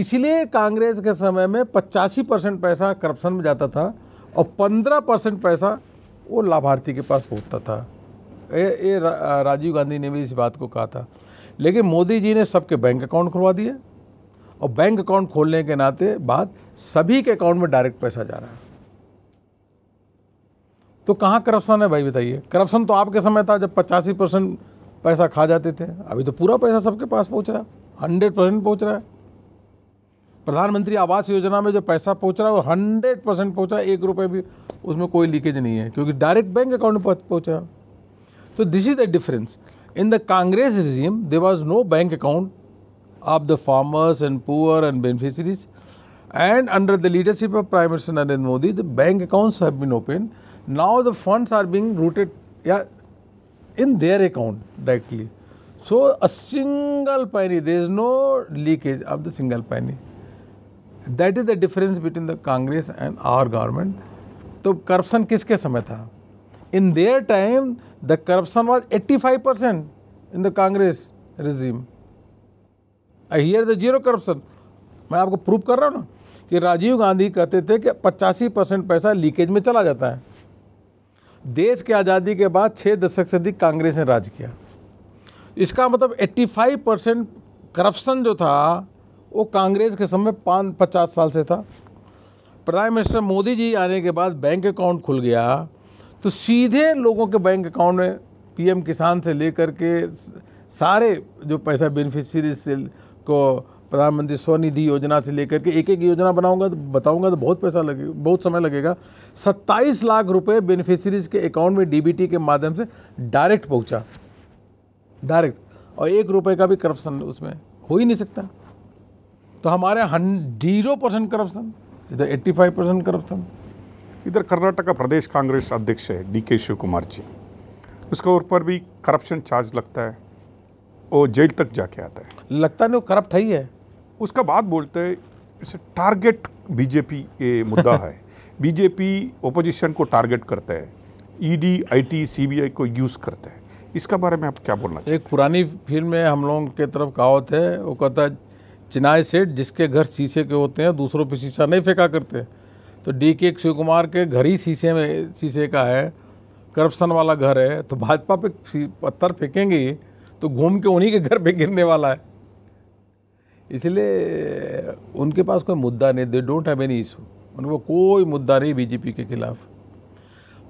इसलिए कांग्रेस के समय में पचासी परसेंट पैसा करप्शन में जाता था और पंद्रह परसेंट पैसा वो लाभार्थी के पास पहुंचता था ये, ये राजीव गांधी ने भी इस बात को कहा था लेकिन मोदी जी ने सबके बैंक अकाउंट खुलवा दिए और बैंक अकाउंट खोलने के नाते बाद सभी के अकाउंट में डायरेक्ट पैसा जा रहा है तो कहाँ करप्शन है भाई बताइए करप्शन तो आपके समय था जब पचासी परसेंट पैसा खा जाते थे अभी तो पूरा पैसा सबके पास पहुँच रहा है हंड्रेड परसेंट पहुँच रहा है प्रधानमंत्री आवास योजना में जो पैसा पहुँच रहा है वो हंड्रेड परसेंट पहुँच रहा है एक रुपये भी उसमें कोई लीकेज नहीं है क्योंकि डायरेक्ट बैंक अकाउंट में पहुँच रहा है तो this is the difference In the Congress regime, there was no bank account of the farmers and poor and beneficiaries. And under the leadership of Prime Minister Narendra Modi, the bank accounts have been opened. Now the funds are being routed yeah, in their account directly. So a single penny, there is no leakage of the single penny. That is the difference between the Congress and our government. तो corruption किसके समय था In their time. The corruption was eighty five percent in the Congress regime. I hear the zero corruption मैं आपको prove कर रहा हूँ ना कि राजीव गांधी कहते थे कि पचासी परसेंट पैसा लीकेज में चला जाता है देश के आज़ादी के बाद छः दशक से अधिक कांग्रेस ने राज किया इसका मतलब एट्टी फाइव परसेंट करप्शन जो था वो कांग्रेस के समय पाँच पचास साल से था प्राइम मिनिस्टर मोदी जी आने के बाद बैंक अकाउंट खुल गया तो सीधे लोगों के बैंक अकाउंट में पीएम किसान से लेकर के सारे जो पैसा बेनिफिशरीज से को प्रधानमंत्री स्वनिधि योजना से लेकर के एक एक योजना बनाऊंगा तो बताऊंगा तो बहुत पैसा लगे बहुत समय लगेगा 27 लाख रुपए बेनिफिशरीज के अकाउंट में डीबीटी के माध्यम से डायरेक्ट पहुंचा डायरेक्ट और एक रुपए का भी करप्शन उसमें हो ही नहीं सकता तो हमारे हंड जीरो परसेंट करप्शन इधर एट्टी फाइव परसेंट करप्शन इधर कर्नाटक प्रदेश कांग्रेस अध्यक्ष है डी के शिव कुमार जी उसके ऊपर भी करप्शन चार्ज लगता है वो जेल तक जाके आता है लगता नहीं वो करप्ट ही है उसका बाद बोलते हैं टारगेट बीजेपी ये मुद्दा है बीजेपी ओपोजिशन को टारगेट करता है ईडी आईटी सीबीआई को यूज़ करता है इसका बारे में आप क्या बोलना चाहिए एक पुरानी फिल्म में हम लोगों के तरफ कहावत है वो कहता है चिनाई सेठ जिसके घर शीशे के होते हैं दूसरों पर शीशा नहीं फेंका करते तो डी के शिव कुमार के घर ही शीशे में शीशे का है करप्शन वाला घर है तो भाजपा पे पत्थर फेंकेंगे तो घूम के उन्हीं के घर पे गिरने वाला है इसलिए उनके पास कोई मुद्दा नहीं they don't have any issue उनको कोई मुद्दा नहीं बीजेपी के खिलाफ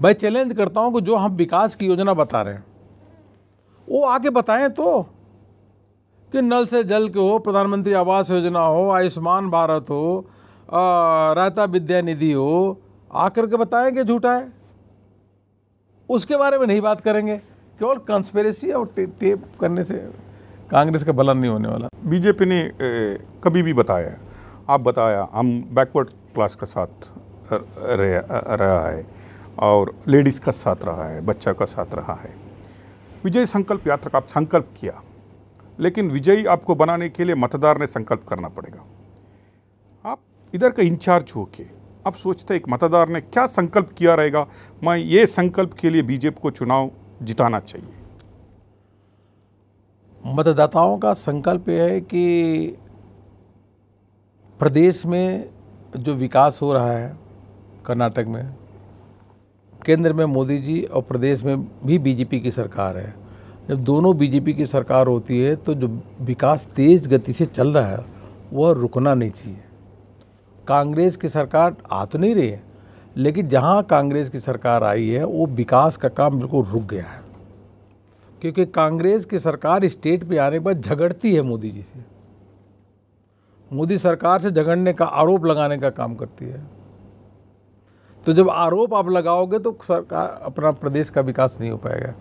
मैं चैलेंज करता हूँ कि जो हम विकास की योजना बता रहे हैं वो आके बताएं तो कि नल से जल के हो प्रधानमंत्री आवास योजना हो आयुष्मान भारत हो रायता विद्यानिधि हो आकर के बताएंगे झूठा है उसके बारे में नहीं बात करेंगे केवल कंस्पेरेसी और टे, टेप करने से कांग्रेस का बलन नहीं होने वाला बीजेपी ने कभी भी बताया आप बताया हम बैकवर्ड क्लास का साथ रहा है और लेडीज़ का साथ रहा है बच्चा का साथ रहा है विजय संकल्प यात्रा का आप संकल्प किया लेकिन विजयी आपको बनाने के लिए मतदार ने संकल्प करना पड़ेगा इधर का इंचार्ज होके अब सोचते एक मतदार ने क्या संकल्प किया रहेगा मैं ये संकल्प के लिए बीजेपी को चुनाव जिताना चाहिए मतदाताओं का संकल्प यह है कि प्रदेश में जो विकास हो रहा है कर्नाटक में केंद्र में मोदी जी और प्रदेश में भी बीजेपी की सरकार है जब दोनों बीजेपी की सरकार होती है तो जो विकास तेज़ गति से चल रहा है वह रुकना नहीं चाहिए कांग्रेस की सरकार आ तो नहीं रही है लेकिन जहाँ कांग्रेस की सरकार आई है वो विकास का काम बिल्कुल रुक गया है क्योंकि कांग्रेस की सरकार स्टेट पे आने के बाद झगड़ती है मोदी जी से मोदी सरकार से झगड़ने का आरोप लगाने का काम करती है तो जब आरोप आप लगाओगे तो सरकार अपना प्रदेश का विकास नहीं हो पाएगा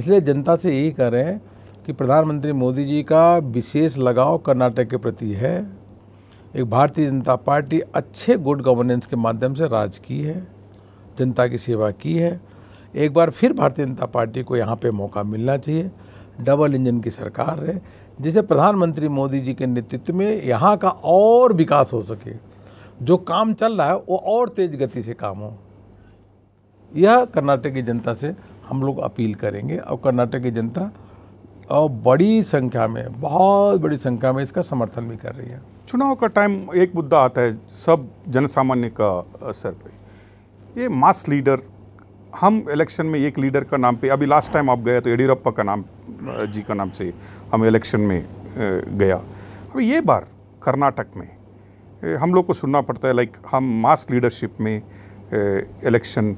इसलिए जनता से यही कह रहे हैं कि प्रधानमंत्री मोदी जी का विशेष लगाव कर्नाटक के प्रति है एक भारतीय जनता पार्टी अच्छे गुड गवर्नेंस के माध्यम से राज की है जनता की सेवा की है एक बार फिर भारतीय जनता पार्टी को यहाँ पे मौका मिलना चाहिए डबल इंजन की सरकार है जिसे प्रधानमंत्री मोदी जी के नेतृत्व में यहाँ का और विकास हो सके जो काम चल रहा है वो और तेज गति से काम हो यह कर्नाटक की जनता से हम लोग अपील करेंगे और कर्नाटक की जनता और बड़ी संख्या में बहुत बड़ी संख्या में इसका समर्थन भी कर रही है चुनाव का टाइम एक मुद्दा आता है सब जनसामान्य का सर पे ये मास लीडर हम इलेक्शन में एक लीडर का नाम पे अभी लास्ट टाइम आप गए तो येडियप्पा का नाम जी का नाम से हम इलेक्शन में गया अब ये बार कर्नाटक में हम लोग को सुनना पड़ता है लाइक हम मास लीडरशिप में इलेक्शन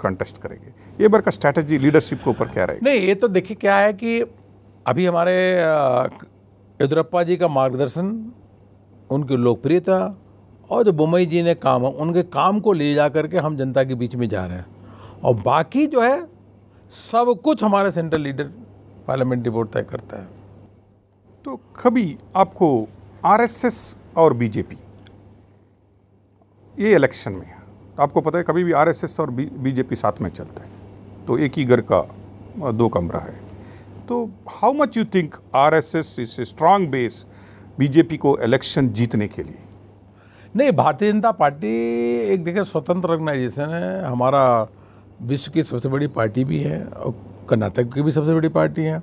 कंटेस्ट करेंगे ये बार का स्ट्रैटेजी लीडरशिप के ऊपर क्या रहेगा नहीं ये तो देखिए क्या है कि अभी हमारे येदुरप्पा जी का मार्गदर्शन उनकी लोकप्रियता और जो बुम्बई जी ने काम उनके काम को ले जा करके हम जनता के बीच में जा रहे हैं और बाकी जो है सब कुछ हमारे सेंट्रल लीडर पार्लियामेंट्री बोर्ड तय करता है तो कभी आपको आरएसएस और बीजेपी ये इलेक्शन में तो आपको पता है कभी भी आरएसएस और बीजेपी साथ में चलता है तो एक ही घर का दो कमरा है तो how much you think R S is a strong base BJP को इलेक्शन जीतने के लिए नहीं भारतीय जनता पार्टी एक देखिए स्वतंत्र ऑर्गेनाइजेशन है हमारा विश्व की सबसे बड़ी पार्टी भी है और कर्नाटक की भी सबसे बड़ी पार्टी है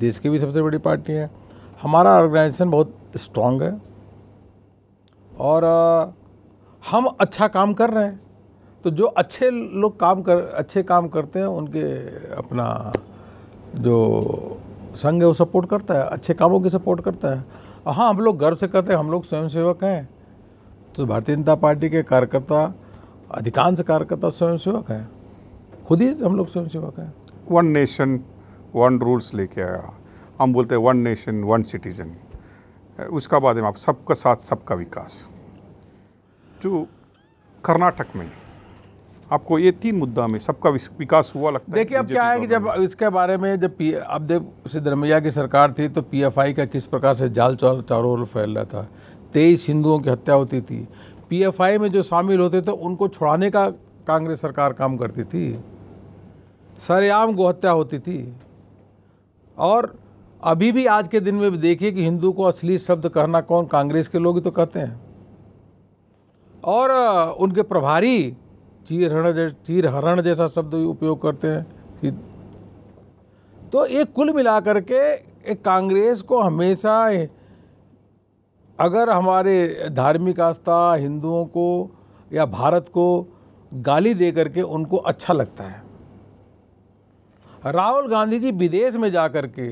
देश की भी सबसे बड़ी पार्टी है हमारा ऑर्गेनाइजेशन बहुत स्ट्रांग है और हम अच्छा काम कर रहे हैं तो जो अच्छे लोग काम कर अच्छे काम करते हैं उनके अपना जो संघ है वो सपोर्ट करता है अच्छे कामों की सपोर्ट करता है हाँ हम लोग गर्व से कहते हैं हम लोग स्वयंसेवक हैं तो भारतीय जनता पार्टी के कार्यकर्ता अधिकांश कार्यकर्ता स्वयंसेवक हैं खुद ही हम लोग स्वयंसेवक हैं वन नेशन वन रूल्स लेके आया हम बोलते हैं वन नेशन वन सिटीजन उसका बाद में आप सबका साथ सबका विकास जो कर्नाटक में आपको ये तीन मुद्दा में सबका विकास हुआ लगता है देखिए अब क्या है कि जब इसके बारे में जब पी अब देव सिद्धरमैया की सरकार थी तो पीएफआई का किस प्रकार से जाल चारों चारों ओर फैल रहा था तेईस हिंदुओं की हत्या होती थी पीएफआई में जो शामिल होते थे उनको छुड़ाने का कांग्रेस सरकार काम करती थी सरेआम गोहत्या होती थी और अभी भी आज के दिन में देखिए कि हिंदू को असली शब्द कहना कौन कांग्रेस के लोग ही तो कहते हैं और उनके प्रभारी चीर हरण चीर हरण जैसा शब्द उपयोग करते हैं कि तो ये कुल मिलाकर के एक कांग्रेस को हमेशा अगर हमारे धार्मिक आस्था हिंदुओं को या भारत को गाली दे करके उनको अच्छा लगता है राहुल गांधी जी विदेश में जा कर के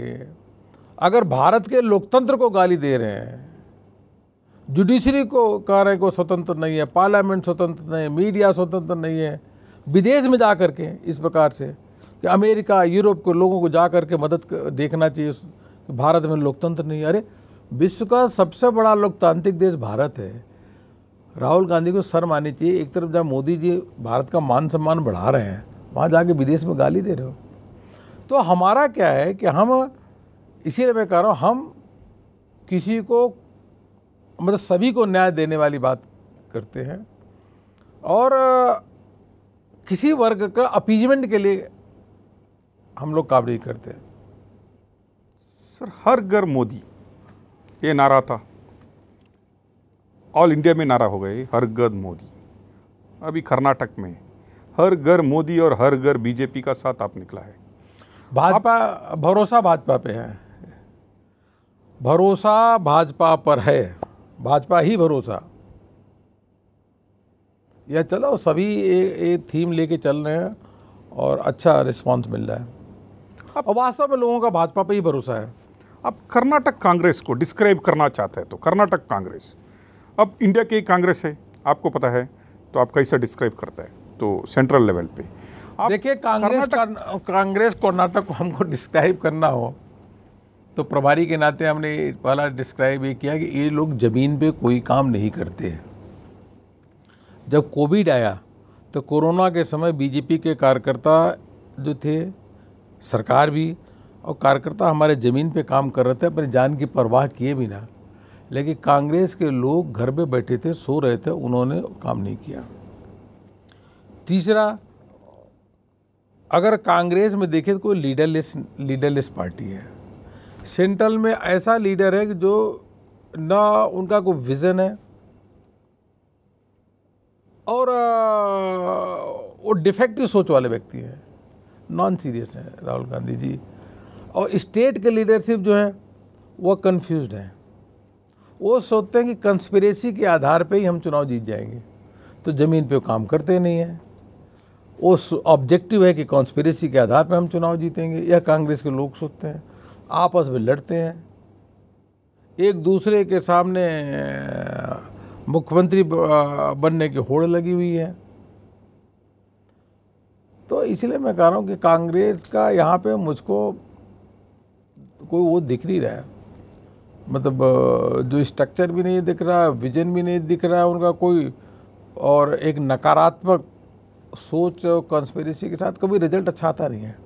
अगर भारत के लोकतंत्र को गाली दे रहे हैं जुडिशरी को कार्य को स्वतंत्र नहीं है पार्लियामेंट स्वतंत्र नहीं है मीडिया स्वतंत्र नहीं है विदेश में जा कर के इस प्रकार से कि अमेरिका यूरोप के लोगों को जा कर के मदद देखना चाहिए भारत में लोकतंत्र नहीं अरे विश्व का सबसे बड़ा लोकतांत्रिक देश भारत है राहुल गांधी को शर्म आनी चाहिए एक तरफ जहाँ मोदी जी भारत का मान सम्मान बढ़ा रहे हैं वहाँ जाके विदेश में गाली दे रहे हो तो हमारा क्या है कि हम इसीलिए मैं कह रहा हूँ हम किसी को मतलब सभी को न्याय देने वाली बात करते हैं और किसी वर्ग का अपीजमेंट के लिए हम लोग काम नहीं करते सर हर घर मोदी ये नारा था ऑल इंडिया में नारा हो गए हर घर मोदी अभी कर्नाटक में हर घर मोदी और हर घर बीजेपी का साथ आप निकला है भाजपा भरोसा भाजपा पे है भरोसा भाजपा पर है भाजपा ही भरोसा यह चलो सभी ए, ए थीम लेके चल रहे हैं और अच्छा रिस्पांस मिल रहा है अब वास्तव में लोगों का भाजपा पे ही भरोसा है अब कर्नाटक कांग्रेस को डिस्क्राइब करना चाहते हैं तो कर्नाटक कांग्रेस अब इंडिया की कांग्रेस है आपको पता है तो आप कैसे डिस्क्राइब करता है तो सेंट्रल लेवल पे देखिए कांग्रेस कांग्रेस कर्नाटक को हमको डिस्क्राइब करना हो तो प्रभारी के नाते हमने पहला डिस्क्राइब ये किया कि ये लोग ज़मीन पे कोई काम नहीं करते हैं जब कोविड आया तो कोरोना के समय बीजेपी के कार्यकर्ता जो थे सरकार भी और कार्यकर्ता हमारे ज़मीन पे काम कर रहे थे अपनी जान की परवाह किए बिना लेकिन कांग्रेस के लोग घर पे बैठे थे सो रहे थे उन्होंने काम नहीं किया तीसरा अगर कांग्रेस में देखें तो कोई लीडरलेस लीडरलेस पार्टी है सेंट्रल में ऐसा लीडर है कि जो ना उनका कोई विज़न है और वो डिफेक्टिव सोच वाले व्यक्ति हैं नॉन सीरियस हैं राहुल गांधी जी और स्टेट के लीडरशिप जो है वो कन्फ्यूज हैं वो सोचते हैं कि कंस्पिरेसी के आधार पे ही हम चुनाव जीत जाएंगे तो ज़मीन पे काम करते नहीं हैं वो ऑब्जेक्टिव है कि कॉन्स्पिरेसी के आधार पर हम चुनाव जीतेंगे या कांग्रेस के लोग सोचते हैं आपस में लड़ते हैं एक दूसरे के सामने मुख्यमंत्री बनने की होड़ लगी हुई है तो इसलिए मैं कह रहा हूँ कि कांग्रेस का यहाँ पे मुझको कोई वो दिख नहीं रहा है मतलब जो स्ट्रक्चर भी नहीं दिख रहा विजन भी नहीं दिख रहा है उनका कोई और एक नकारात्मक सोच और कॉन्स्पेरेसी के साथ कभी रिजल्ट अच्छा आता नहीं है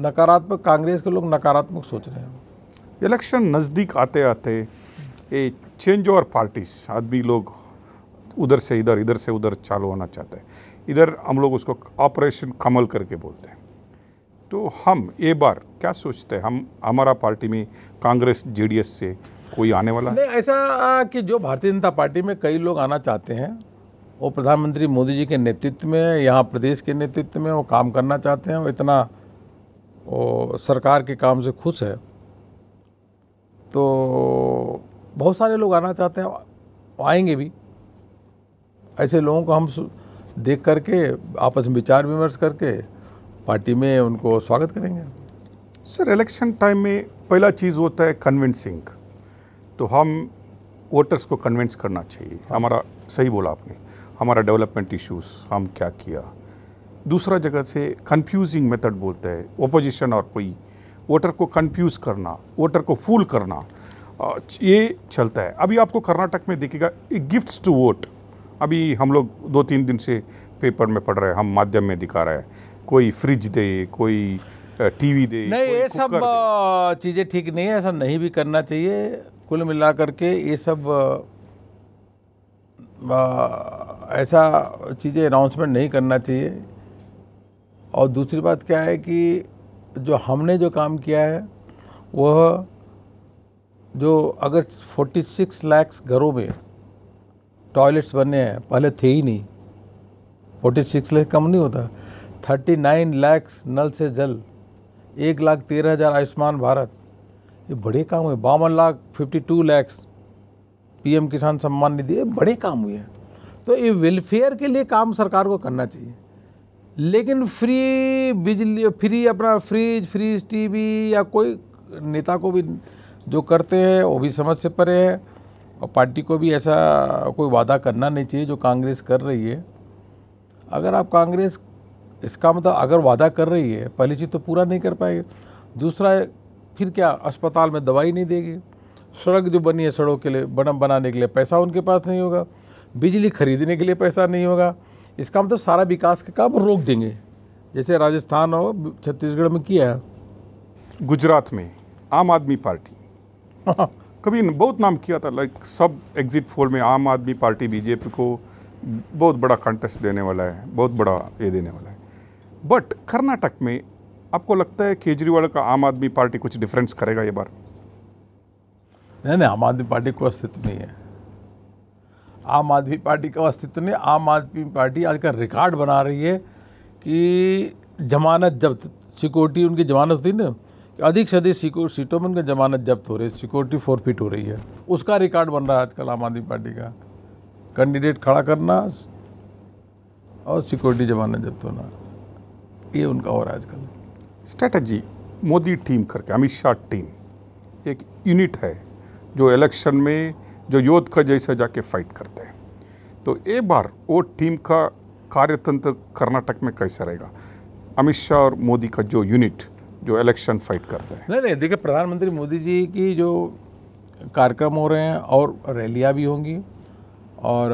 नकारात्मक कांग्रेस के लोग नकारात्मक सोच रहे हैं इलेक्शन नज़दीक आते आते ये चेंज ओवर पार्टीज आदमी लोग उधर से इधर इधर से उधर चालू होना चाहते हैं इधर हम लोग उसको ऑपरेशन कमल करके बोलते हैं तो हम ये बार क्या सोचते हैं हम हमारा पार्टी में कांग्रेस जेडीएस से कोई आने वाला नहीं ऐसा कि जो भारतीय जनता पार्टी में कई लोग आना चाहते हैं वो प्रधानमंत्री मोदी जी के नेतृत्व में यहाँ प्रदेश के नेतृत्व में वो काम करना चाहते हैं वो इतना और सरकार के काम से खुश है तो बहुत सारे लोग आना चाहते हैं आएंगे भी ऐसे लोगों को हम देख करके आपस में विचार विमर्श करके पार्टी में उनको स्वागत करेंगे सर इलेक्शन टाइम में पहला चीज़ होता है कन्विंसिंग तो हम वोटर्स को कन्विंस करना चाहिए हमारा सही बोला आपने हमारा डेवलपमेंट इश्यूज हम क्या किया दूसरा जगह से कंफ्यूजिंग मेथड बोलते हैं ओपोजिशन और कोई वोटर को कंफ्यूज करना वोटर को फूल करना ये चलता है अभी आपको कर्नाटक में ए गिफ्ट्स टू वोट अभी हम लोग दो तीन दिन से पेपर में पढ़ रहे हैं हम माध्यम में दिखा रहे हैं कोई फ्रिज दे कोई टीवी दे नहीं ये सब चीज़ें ठीक नहीं है ऐसा नहीं भी करना चाहिए कुल मिला करके ये सब आ, ऐसा चीज़ें अनाउंसमेंट नहीं करना चाहिए और दूसरी बात क्या है कि जो हमने जो काम किया है वह जो अगर 46 लाख घरों में टॉयलेट्स बने हैं पहले थे ही नहीं 46 लाख कम नहीं होता 39 लाख नल से जल एक लाख तेरह हज़ार आयुष्मान भारत ये बड़े काम हुए बावन लाख फिफ्टी टू लैक्स पी किसान सम्मान निधि ये बड़े काम हुए हैं तो ये वेलफेयर के लिए काम सरकार को करना चाहिए लेकिन फ्री बिजली फ्री अपना फ्रिज फ्रीज टीवी या कोई नेता को भी जो करते हैं वो भी समझ से परे है और पार्टी को भी ऐसा कोई वादा करना नहीं चाहिए जो कांग्रेस कर रही है अगर आप कांग्रेस इसका मतलब अगर वादा कर रही है पहली चीज़ तो पूरा नहीं कर पाएगी दूसरा फिर क्या अस्पताल में दवाई नहीं देगी सड़क जो बनी है सड़कों के लिए बना बनाने के लिए पैसा उनके पास नहीं होगा बिजली खरीदने के लिए पैसा नहीं होगा इसका मतलब सारा विकास का काम रोक देंगे जैसे राजस्थान और छत्तीसगढ़ में किया है गुजरात में आम आदमी पार्टी हाँ। कभी बहुत नाम किया था लाइक सब एग्जिट पोल में आम आदमी पार्टी बीजेपी को बहुत बड़ा कंटेस्ट देने वाला है बहुत बड़ा ये देने वाला है बट कर्नाटक में आपको लगता है केजरीवाल का आम आदमी पार्टी कुछ डिफरेंस करेगा ये बार नहीं नहीं आम आदमी पार्टी को अस्तित्व नहीं है आम आदमी पार्टी का अस्तित्व नहीं आम आदमी पार्टी आज का रिकॉर्ड बना रही है कि जमानत जब्त सिक्योरिटी उनकी जमानत होती ना अधिक से अधिक सीटों में उनकी जमानत जब्त हो रही है सिक्योरिटी फोर फिट हो रही है उसका रिकॉर्ड बन रहा है आजकल आम आदमी पार्टी का कैंडिडेट खड़ा करना और सिक्योरिटी जमानत जब्त होना ये उनका हो रहा है आजकल स्ट्रेटजी मोदी टीम करके अमित शाह टीम एक यूनिट है जो इलेक्शन में जो योद्ध का जैसा जाके फाइट करते हैं तो एक बार वो टीम का कार्यतंत्र कर्नाटक में कैसा रहेगा अमित शाह और मोदी का जो यूनिट जो इलेक्शन फाइट करते हैं नहीं नहीं देखिए प्रधानमंत्री मोदी जी की जो कार्यक्रम हो रहे हैं और रैलियाँ भी होंगी और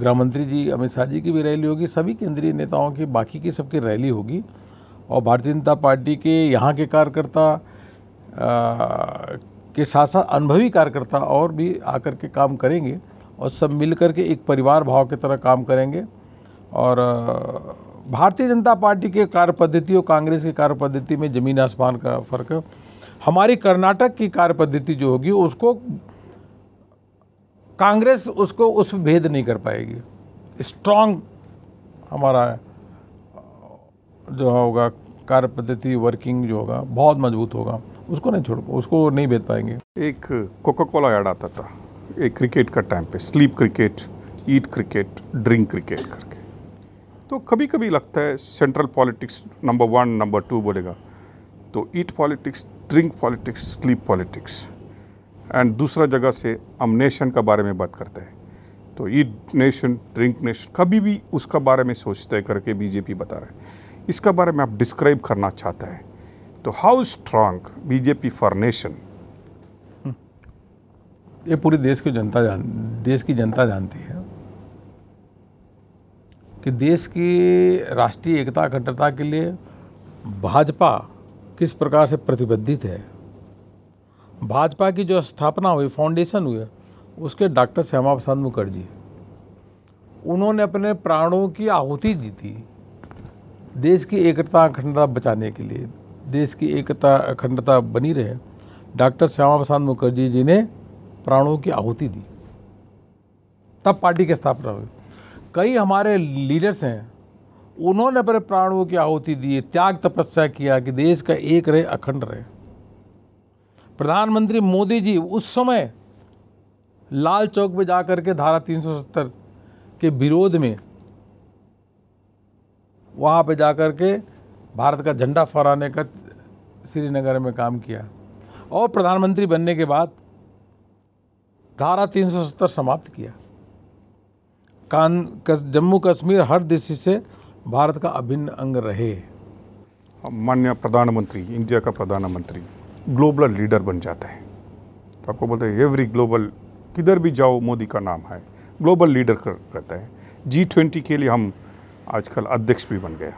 गृह मंत्री जी अमित शाह जी की भी रैली होगी सभी केंद्रीय नेताओं की बाकी की सबकी रैली होगी और भारतीय जनता पार्टी के यहाँ के कार्यकर्ता के साथ साथ अनुभवी कार्यकर्ता और भी आकर के काम करेंगे और सब मिल कर के एक परिवार भाव की तरह काम करेंगे और भारतीय जनता पार्टी के कार्य पद्धति और कांग्रेस की कार्य पद्धति में ज़मीन आसमान का फर्क है हमारी कर्नाटक की कार्य पद्धति जो होगी उसको कांग्रेस उसको उस भेद नहीं कर पाएगी स्ट्रांग हमारा जो होगा कार्य पद्धति वर्किंग जो होगा बहुत मजबूत होगा उसको नहीं छोड़ उसको नहीं भेज पाएंगे एक कोका कोला याद आता था एक क्रिकेट का टाइम पे sleep cricket eat cricket drink cricket करके तो कभी कभी लगता है central politics number one number two बोलेगा तो eat politics drink politics sleep politics and दूसरा जगह से हम नेशन का बारे में बात करते हैं तो ईट नेशन ड्रिंक नेशन कभी भी उसका बारे में सोचते करके बीजेपी बता रहे हैं इसका बारे में आप डिस्क्राइब करना चाहता है तो how strong BJP for nation ये पूरे देश की जनता जान देश की जनता जानती है कि देश की राष्ट्रीय एकता अखंडता के लिए भाजपा किस प्रकार से प्रतिबद्धित है भाजपा की जो स्थापना हुई फाउंडेशन हुए उसके डॉक्टर श्यामा प्रसाद मुखर्जी उन्होंने अपने प्राणों की आहुति दी थी देश की एकता अखंडता बचाने के लिए देश की एकता अखंडता बनी रहे डॉक्टर श्यामा प्रसाद मुखर्जी जी ने प्राणों की आहुति दी तब पार्टी की स्थापना हुई कई हमारे लीडर्स हैं उन्होंने अपने प्राणों की आहुति दी त्याग तपस्या किया कि देश का एक रहे अखंड रहे प्रधानमंत्री मोदी जी उस समय लाल चौक पर जाकर के धारा 370 के विरोध में वहाँ पर जाकर के भारत का झंडा फहराने का श्रीनगर में काम किया और प्रधानमंत्री बनने के बाद धारा तीन समाप्त किया कान कस, जम्मू कश्मीर हर दृष्टि से भारत का अभिन्न अंग रहे मान्य प्रधानमंत्री इंडिया का प्रधानमंत्री ग्लोबल लीडर बन जाता है तो आपको बोलते हैं एवरी ग्लोबल किधर भी जाओ मोदी का नाम है ग्लोबल लीडर कर, करता है जी ट्वेंटी के लिए हम आजकल अध्यक्ष भी बन गया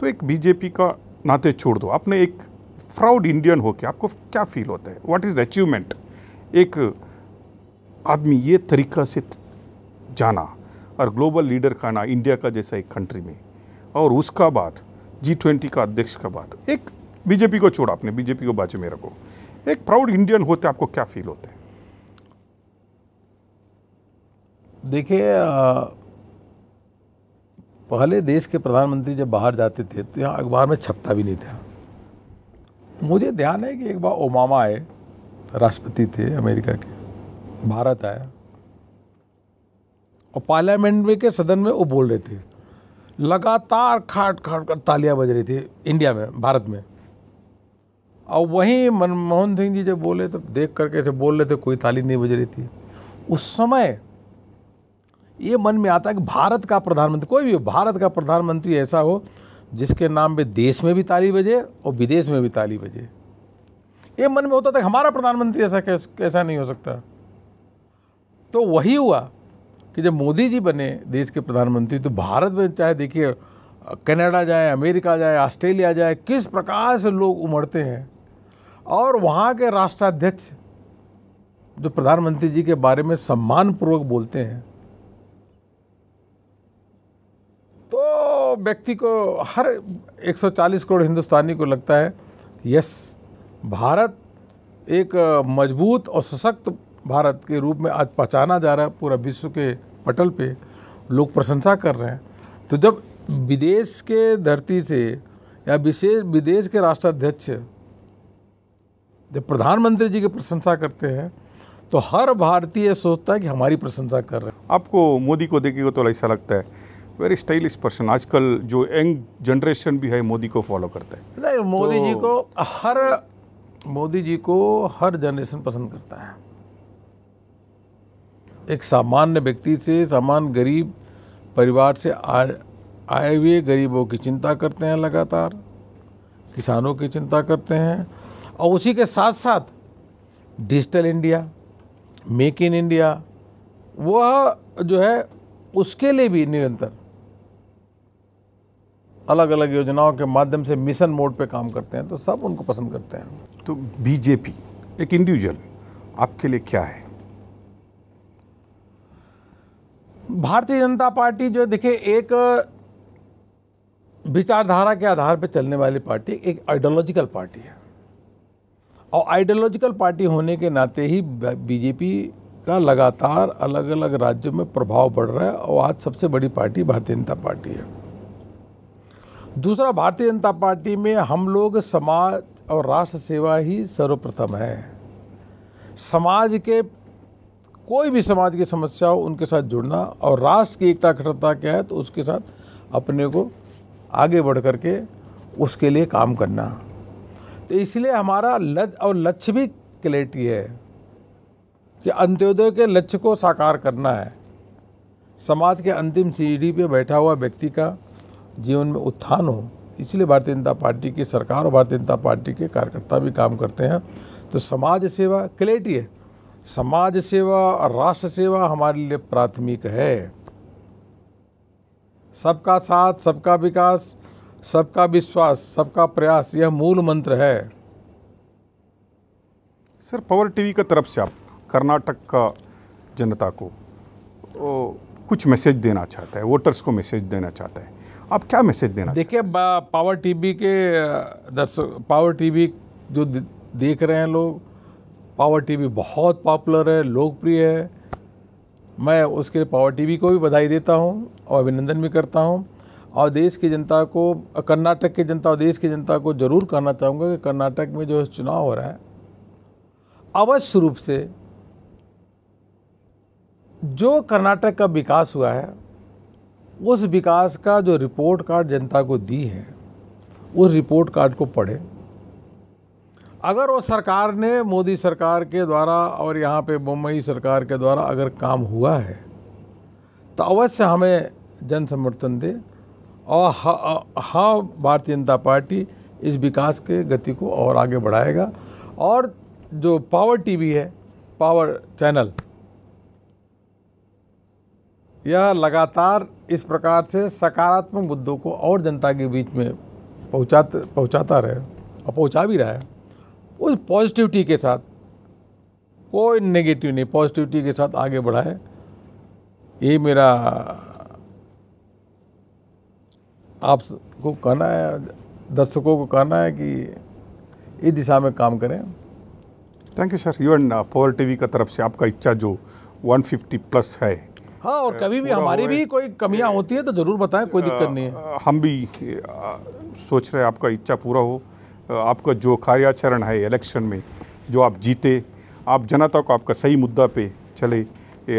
तो एक बीजेपी का नाते छोड़ दो आपने एक प्राउड इंडियन हो के आपको क्या फील होता है व्हाट इज़ द अचीवमेंट एक आदमी ये तरीका से जाना और ग्लोबल लीडर का ना इंडिया का जैसा एक कंट्री में और उसका बाद जी ट्वेंटी का अध्यक्ष का बाद एक बीजेपी को छोड़ा आपने बीजेपी को बाजे में रखो एक प्राउड इंडियन होते आपको क्या फील होता है देखिए पहले देश के प्रधानमंत्री जब बाहर जाते थे तो यहाँ अखबार में छपता भी नहीं था मुझे ध्यान है कि एक बार ओबामा आए राष्ट्रपति थे अमेरिका के भारत आया और पार्लियामेंट में के सदन में वो बोल रहे थे लगातार खाट खाट कर तालियां बज रही थी इंडिया में भारत में और वहीं मनमोहन सिंह जी जब बोले तो देख करके ऐसे बोल रहे थे कोई ताली नहीं बज रही थी उस समय ये मन में आता है कि भारत का प्रधानमंत्री कोई भी भारत का प्रधानमंत्री ऐसा हो जिसके नाम पे देश में भी ताली बजे और विदेश में भी ताली बजे ये मन में होता था हमारा प्रधानमंत्री ऐसा कैसा नहीं हो सकता तो वही हुआ कि जब मोदी जी बने देश के प्रधानमंत्री तो भारत में चाहे देखिए कनाडा जाए अमेरिका जाए ऑस्ट्रेलिया जाए किस प्रकार से लोग उमड़ते हैं और वहाँ के राष्ट्राध्यक्ष जो प्रधानमंत्री जी के बारे में सम्मानपूर्वक बोलते हैं व्यक्ति को हर 140 करोड़ हिंदुस्तानी को लगता है यस भारत एक मजबूत और सशक्त भारत के रूप में आज पहचाना जा रहा है पूरा विश्व के पटल पे लोग प्रशंसा कर रहे हैं तो जब विदेश के धरती से या विशेष विदेश के राष्ट्राध्यक्ष जब प्रधानमंत्री जी की प्रशंसा करते हैं तो हर भारतीय सोचता है कि हमारी प्रशंसा कर रहे हैं आपको मोदी को देखेगा तो ऐसा लगता है वेरी स्टाइलिश पर्सन आजकल जो यंग जनरेशन भी है मोदी को फॉलो करता है नहीं मोदी तो, जी को हर मोदी जी को हर जनरेशन पसंद करता है एक सामान्य व्यक्ति से सामान्य गरीब परिवार से आए हुए गरीबों की चिंता करते हैं लगातार किसानों की चिंता करते हैं और उसी के साथ साथ digital India make in India वह जो है उसके लिए भी निरंतर अलग अलग योजनाओं के माध्यम से मिशन मोड पे काम करते हैं तो सब उनको पसंद करते हैं तो बीजेपी एक इंडिविजुअल आपके लिए क्या है भारतीय जनता पार्टी जो देखिए एक विचारधारा के आधार पर चलने वाली पार्टी एक आइडियोलॉजिकल पार्टी है और आइडियोलॉजिकल पार्टी होने के नाते ही बीजेपी का लगातार अलग अलग राज्यों में प्रभाव बढ़ रहा है और आज सबसे बड़ी पार्टी भारतीय जनता पार्टी है दूसरा भारतीय जनता पार्टी में हम लोग समाज और राष्ट्र सेवा ही सर्वप्रथम है समाज के कोई भी समाज की समस्या हो उनके साथ जुड़ना और राष्ट्र की एकता अखंडता क्या है तो उसके साथ अपने को आगे बढ़ करके उसके लिए काम करना तो इसलिए हमारा लज और लक्ष्य भी क्लैरिटी है कि अंत्योदय के लक्ष्य को साकार करना है समाज के अंतिम सीढ़ी पे बैठा हुआ व्यक्ति का जीवन में उत्थान हो इसलिए भारतीय जनता पार्टी की सरकार और भारतीय जनता पार्टी के कार्यकर्ता भी काम करते हैं तो समाज सेवा क्लैरिटी है समाज सेवा और राष्ट्र सेवा हमारे लिए प्राथमिक है सबका साथ सबका विकास सबका विश्वास सबका प्रयास यह मूल मंत्र है सर पावर टीवी की तरफ से आप कर्नाटक का जनता को ओ, कुछ मैसेज देना चाहता है वोटर्स को मैसेज देना चाहता है आप क्या मैसेज देना देखिए पावर टीवी के दर्शक पावर टीवी जो देख रहे हैं लोग पावर टीवी बहुत पॉपुलर है लोकप्रिय है मैं उसके पावर टीवी को भी बधाई देता हूँ और अभिनंदन भी करता हूँ और देश की जनता को कर्नाटक की जनता और देश की जनता को ज़रूर कहना चाहूँगा कि कर्नाटक में जो चुनाव हो रहा है अवश्य रूप से जो कर्नाटक का विकास हुआ है उस विकास का जो रिपोर्ट कार्ड जनता को दी है उस रिपोर्ट कार्ड को पढ़े अगर वो सरकार ने मोदी सरकार के द्वारा और यहाँ पे मुंबई सरकार के द्वारा अगर काम हुआ है तो अवश्य हमें जन समर्थन दे और हाँ भारतीय जनता पार्टी इस विकास के गति को और आगे बढ़ाएगा और जो पावर टीवी है पावर चैनल यह लगातार इस प्रकार से सकारात्मक मुद्दों को और जनता के बीच में पहुँचा पहुँचाता रहे और पहुँचा भी रहा है उस पॉजिटिविटी के साथ कोई नेगेटिव नहीं पॉजिटिविटी के साथ आगे बढ़ाए ये मेरा आप को कहना है दर्शकों को कहना है कि इस दिशा में काम करें thank you sir you and T TV का तरफ से आपका इच्छा जो 150 प्लस है हाँ और कभी भी हमारी भी कोई कमियां होती है तो ज़रूर बताएं कोई दिक्कत नहीं है हम भी सोच रहे हैं आपका इच्छा पूरा हो आपका जो कार्याचरण है इलेक्शन में जो आप जीते आप जनता को आपका सही मुद्दा पे चले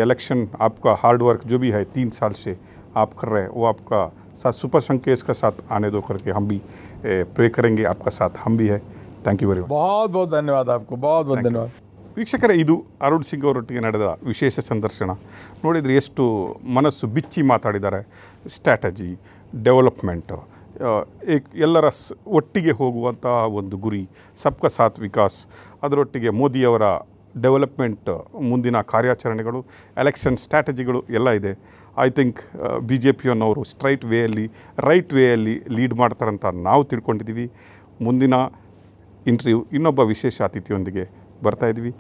इलेक्शन आपका हार्ड वर्क जो भी है तीन साल से आप कर रहे हैं वो आपका साथ सुपर संकेश का साथ आने दो करके हम भी प्रे करेंगे आपका साथ हम भी है थैंक यू वेरी मच बहुत बहुत धन्यवाद आपको बहुत बहुत धन्यवाद ವೀಕ್ಷಕರೇ ಇದು ಅರುಣ್ ಸಿಂಗ್ ಅವರೊಟ್ಟಿಗೆ ನಡೆದ ವಿಶೇಷ ಸಂದರ್ಶನ ನೋಡಿದರೆ ಎಷ್ಟು ಮನಸ್ಸು ಬಿಚ್ಚಿ ಮಾತಾಡಿದ್ದಾರೆ ಸ್ಟ್ರಾಟಜಿ ಡೆವಲಪ್ಮೆಂಟು ಎಲ್ಲರ ಒಟ್ಟಿಗೆ ಹೋಗುವಂತಹ ಒಂದು ಗುರಿ ಸಬ್ಕ ಸಾತ್ ವಿಕಾಸ್ ಅದರೊಟ್ಟಿಗೆ ಮೋದಿಯವರ ಡೆವಲಪ್ಮೆಂಟ್ ಮುಂದಿನ ಕಾರ್ಯಾಚರಣೆಗಳು ಎಲೆಕ್ಷನ್ ಸ್ಟ್ರಾಟಜಿಗಳು ಎಲ್ಲ ಇದೆ ಐ ಥಿಂಕ್ ಬಿ ಜೆ ಪಿಯನ್ನವರು ಸ್ಟ್ರೈಟ್ ವೇಯಲ್ಲಿ ರೈಟ್ ವೇಯಲ್ಲಿ ಲೀಡ್ ಮಾಡ್ತಾರಂತ ನಾವು ತಿಳ್ಕೊಂಡಿದ್ದೀವಿ ಮುಂದಿನ ಇಂಟರ್ವ್ಯೂ ಇನ್ನೊಬ್ಬ ವಿಶೇಷ ಅತಿಥಿಯೊಂದಿಗೆ ಬರ್ತಾ ಇದ್ವಿ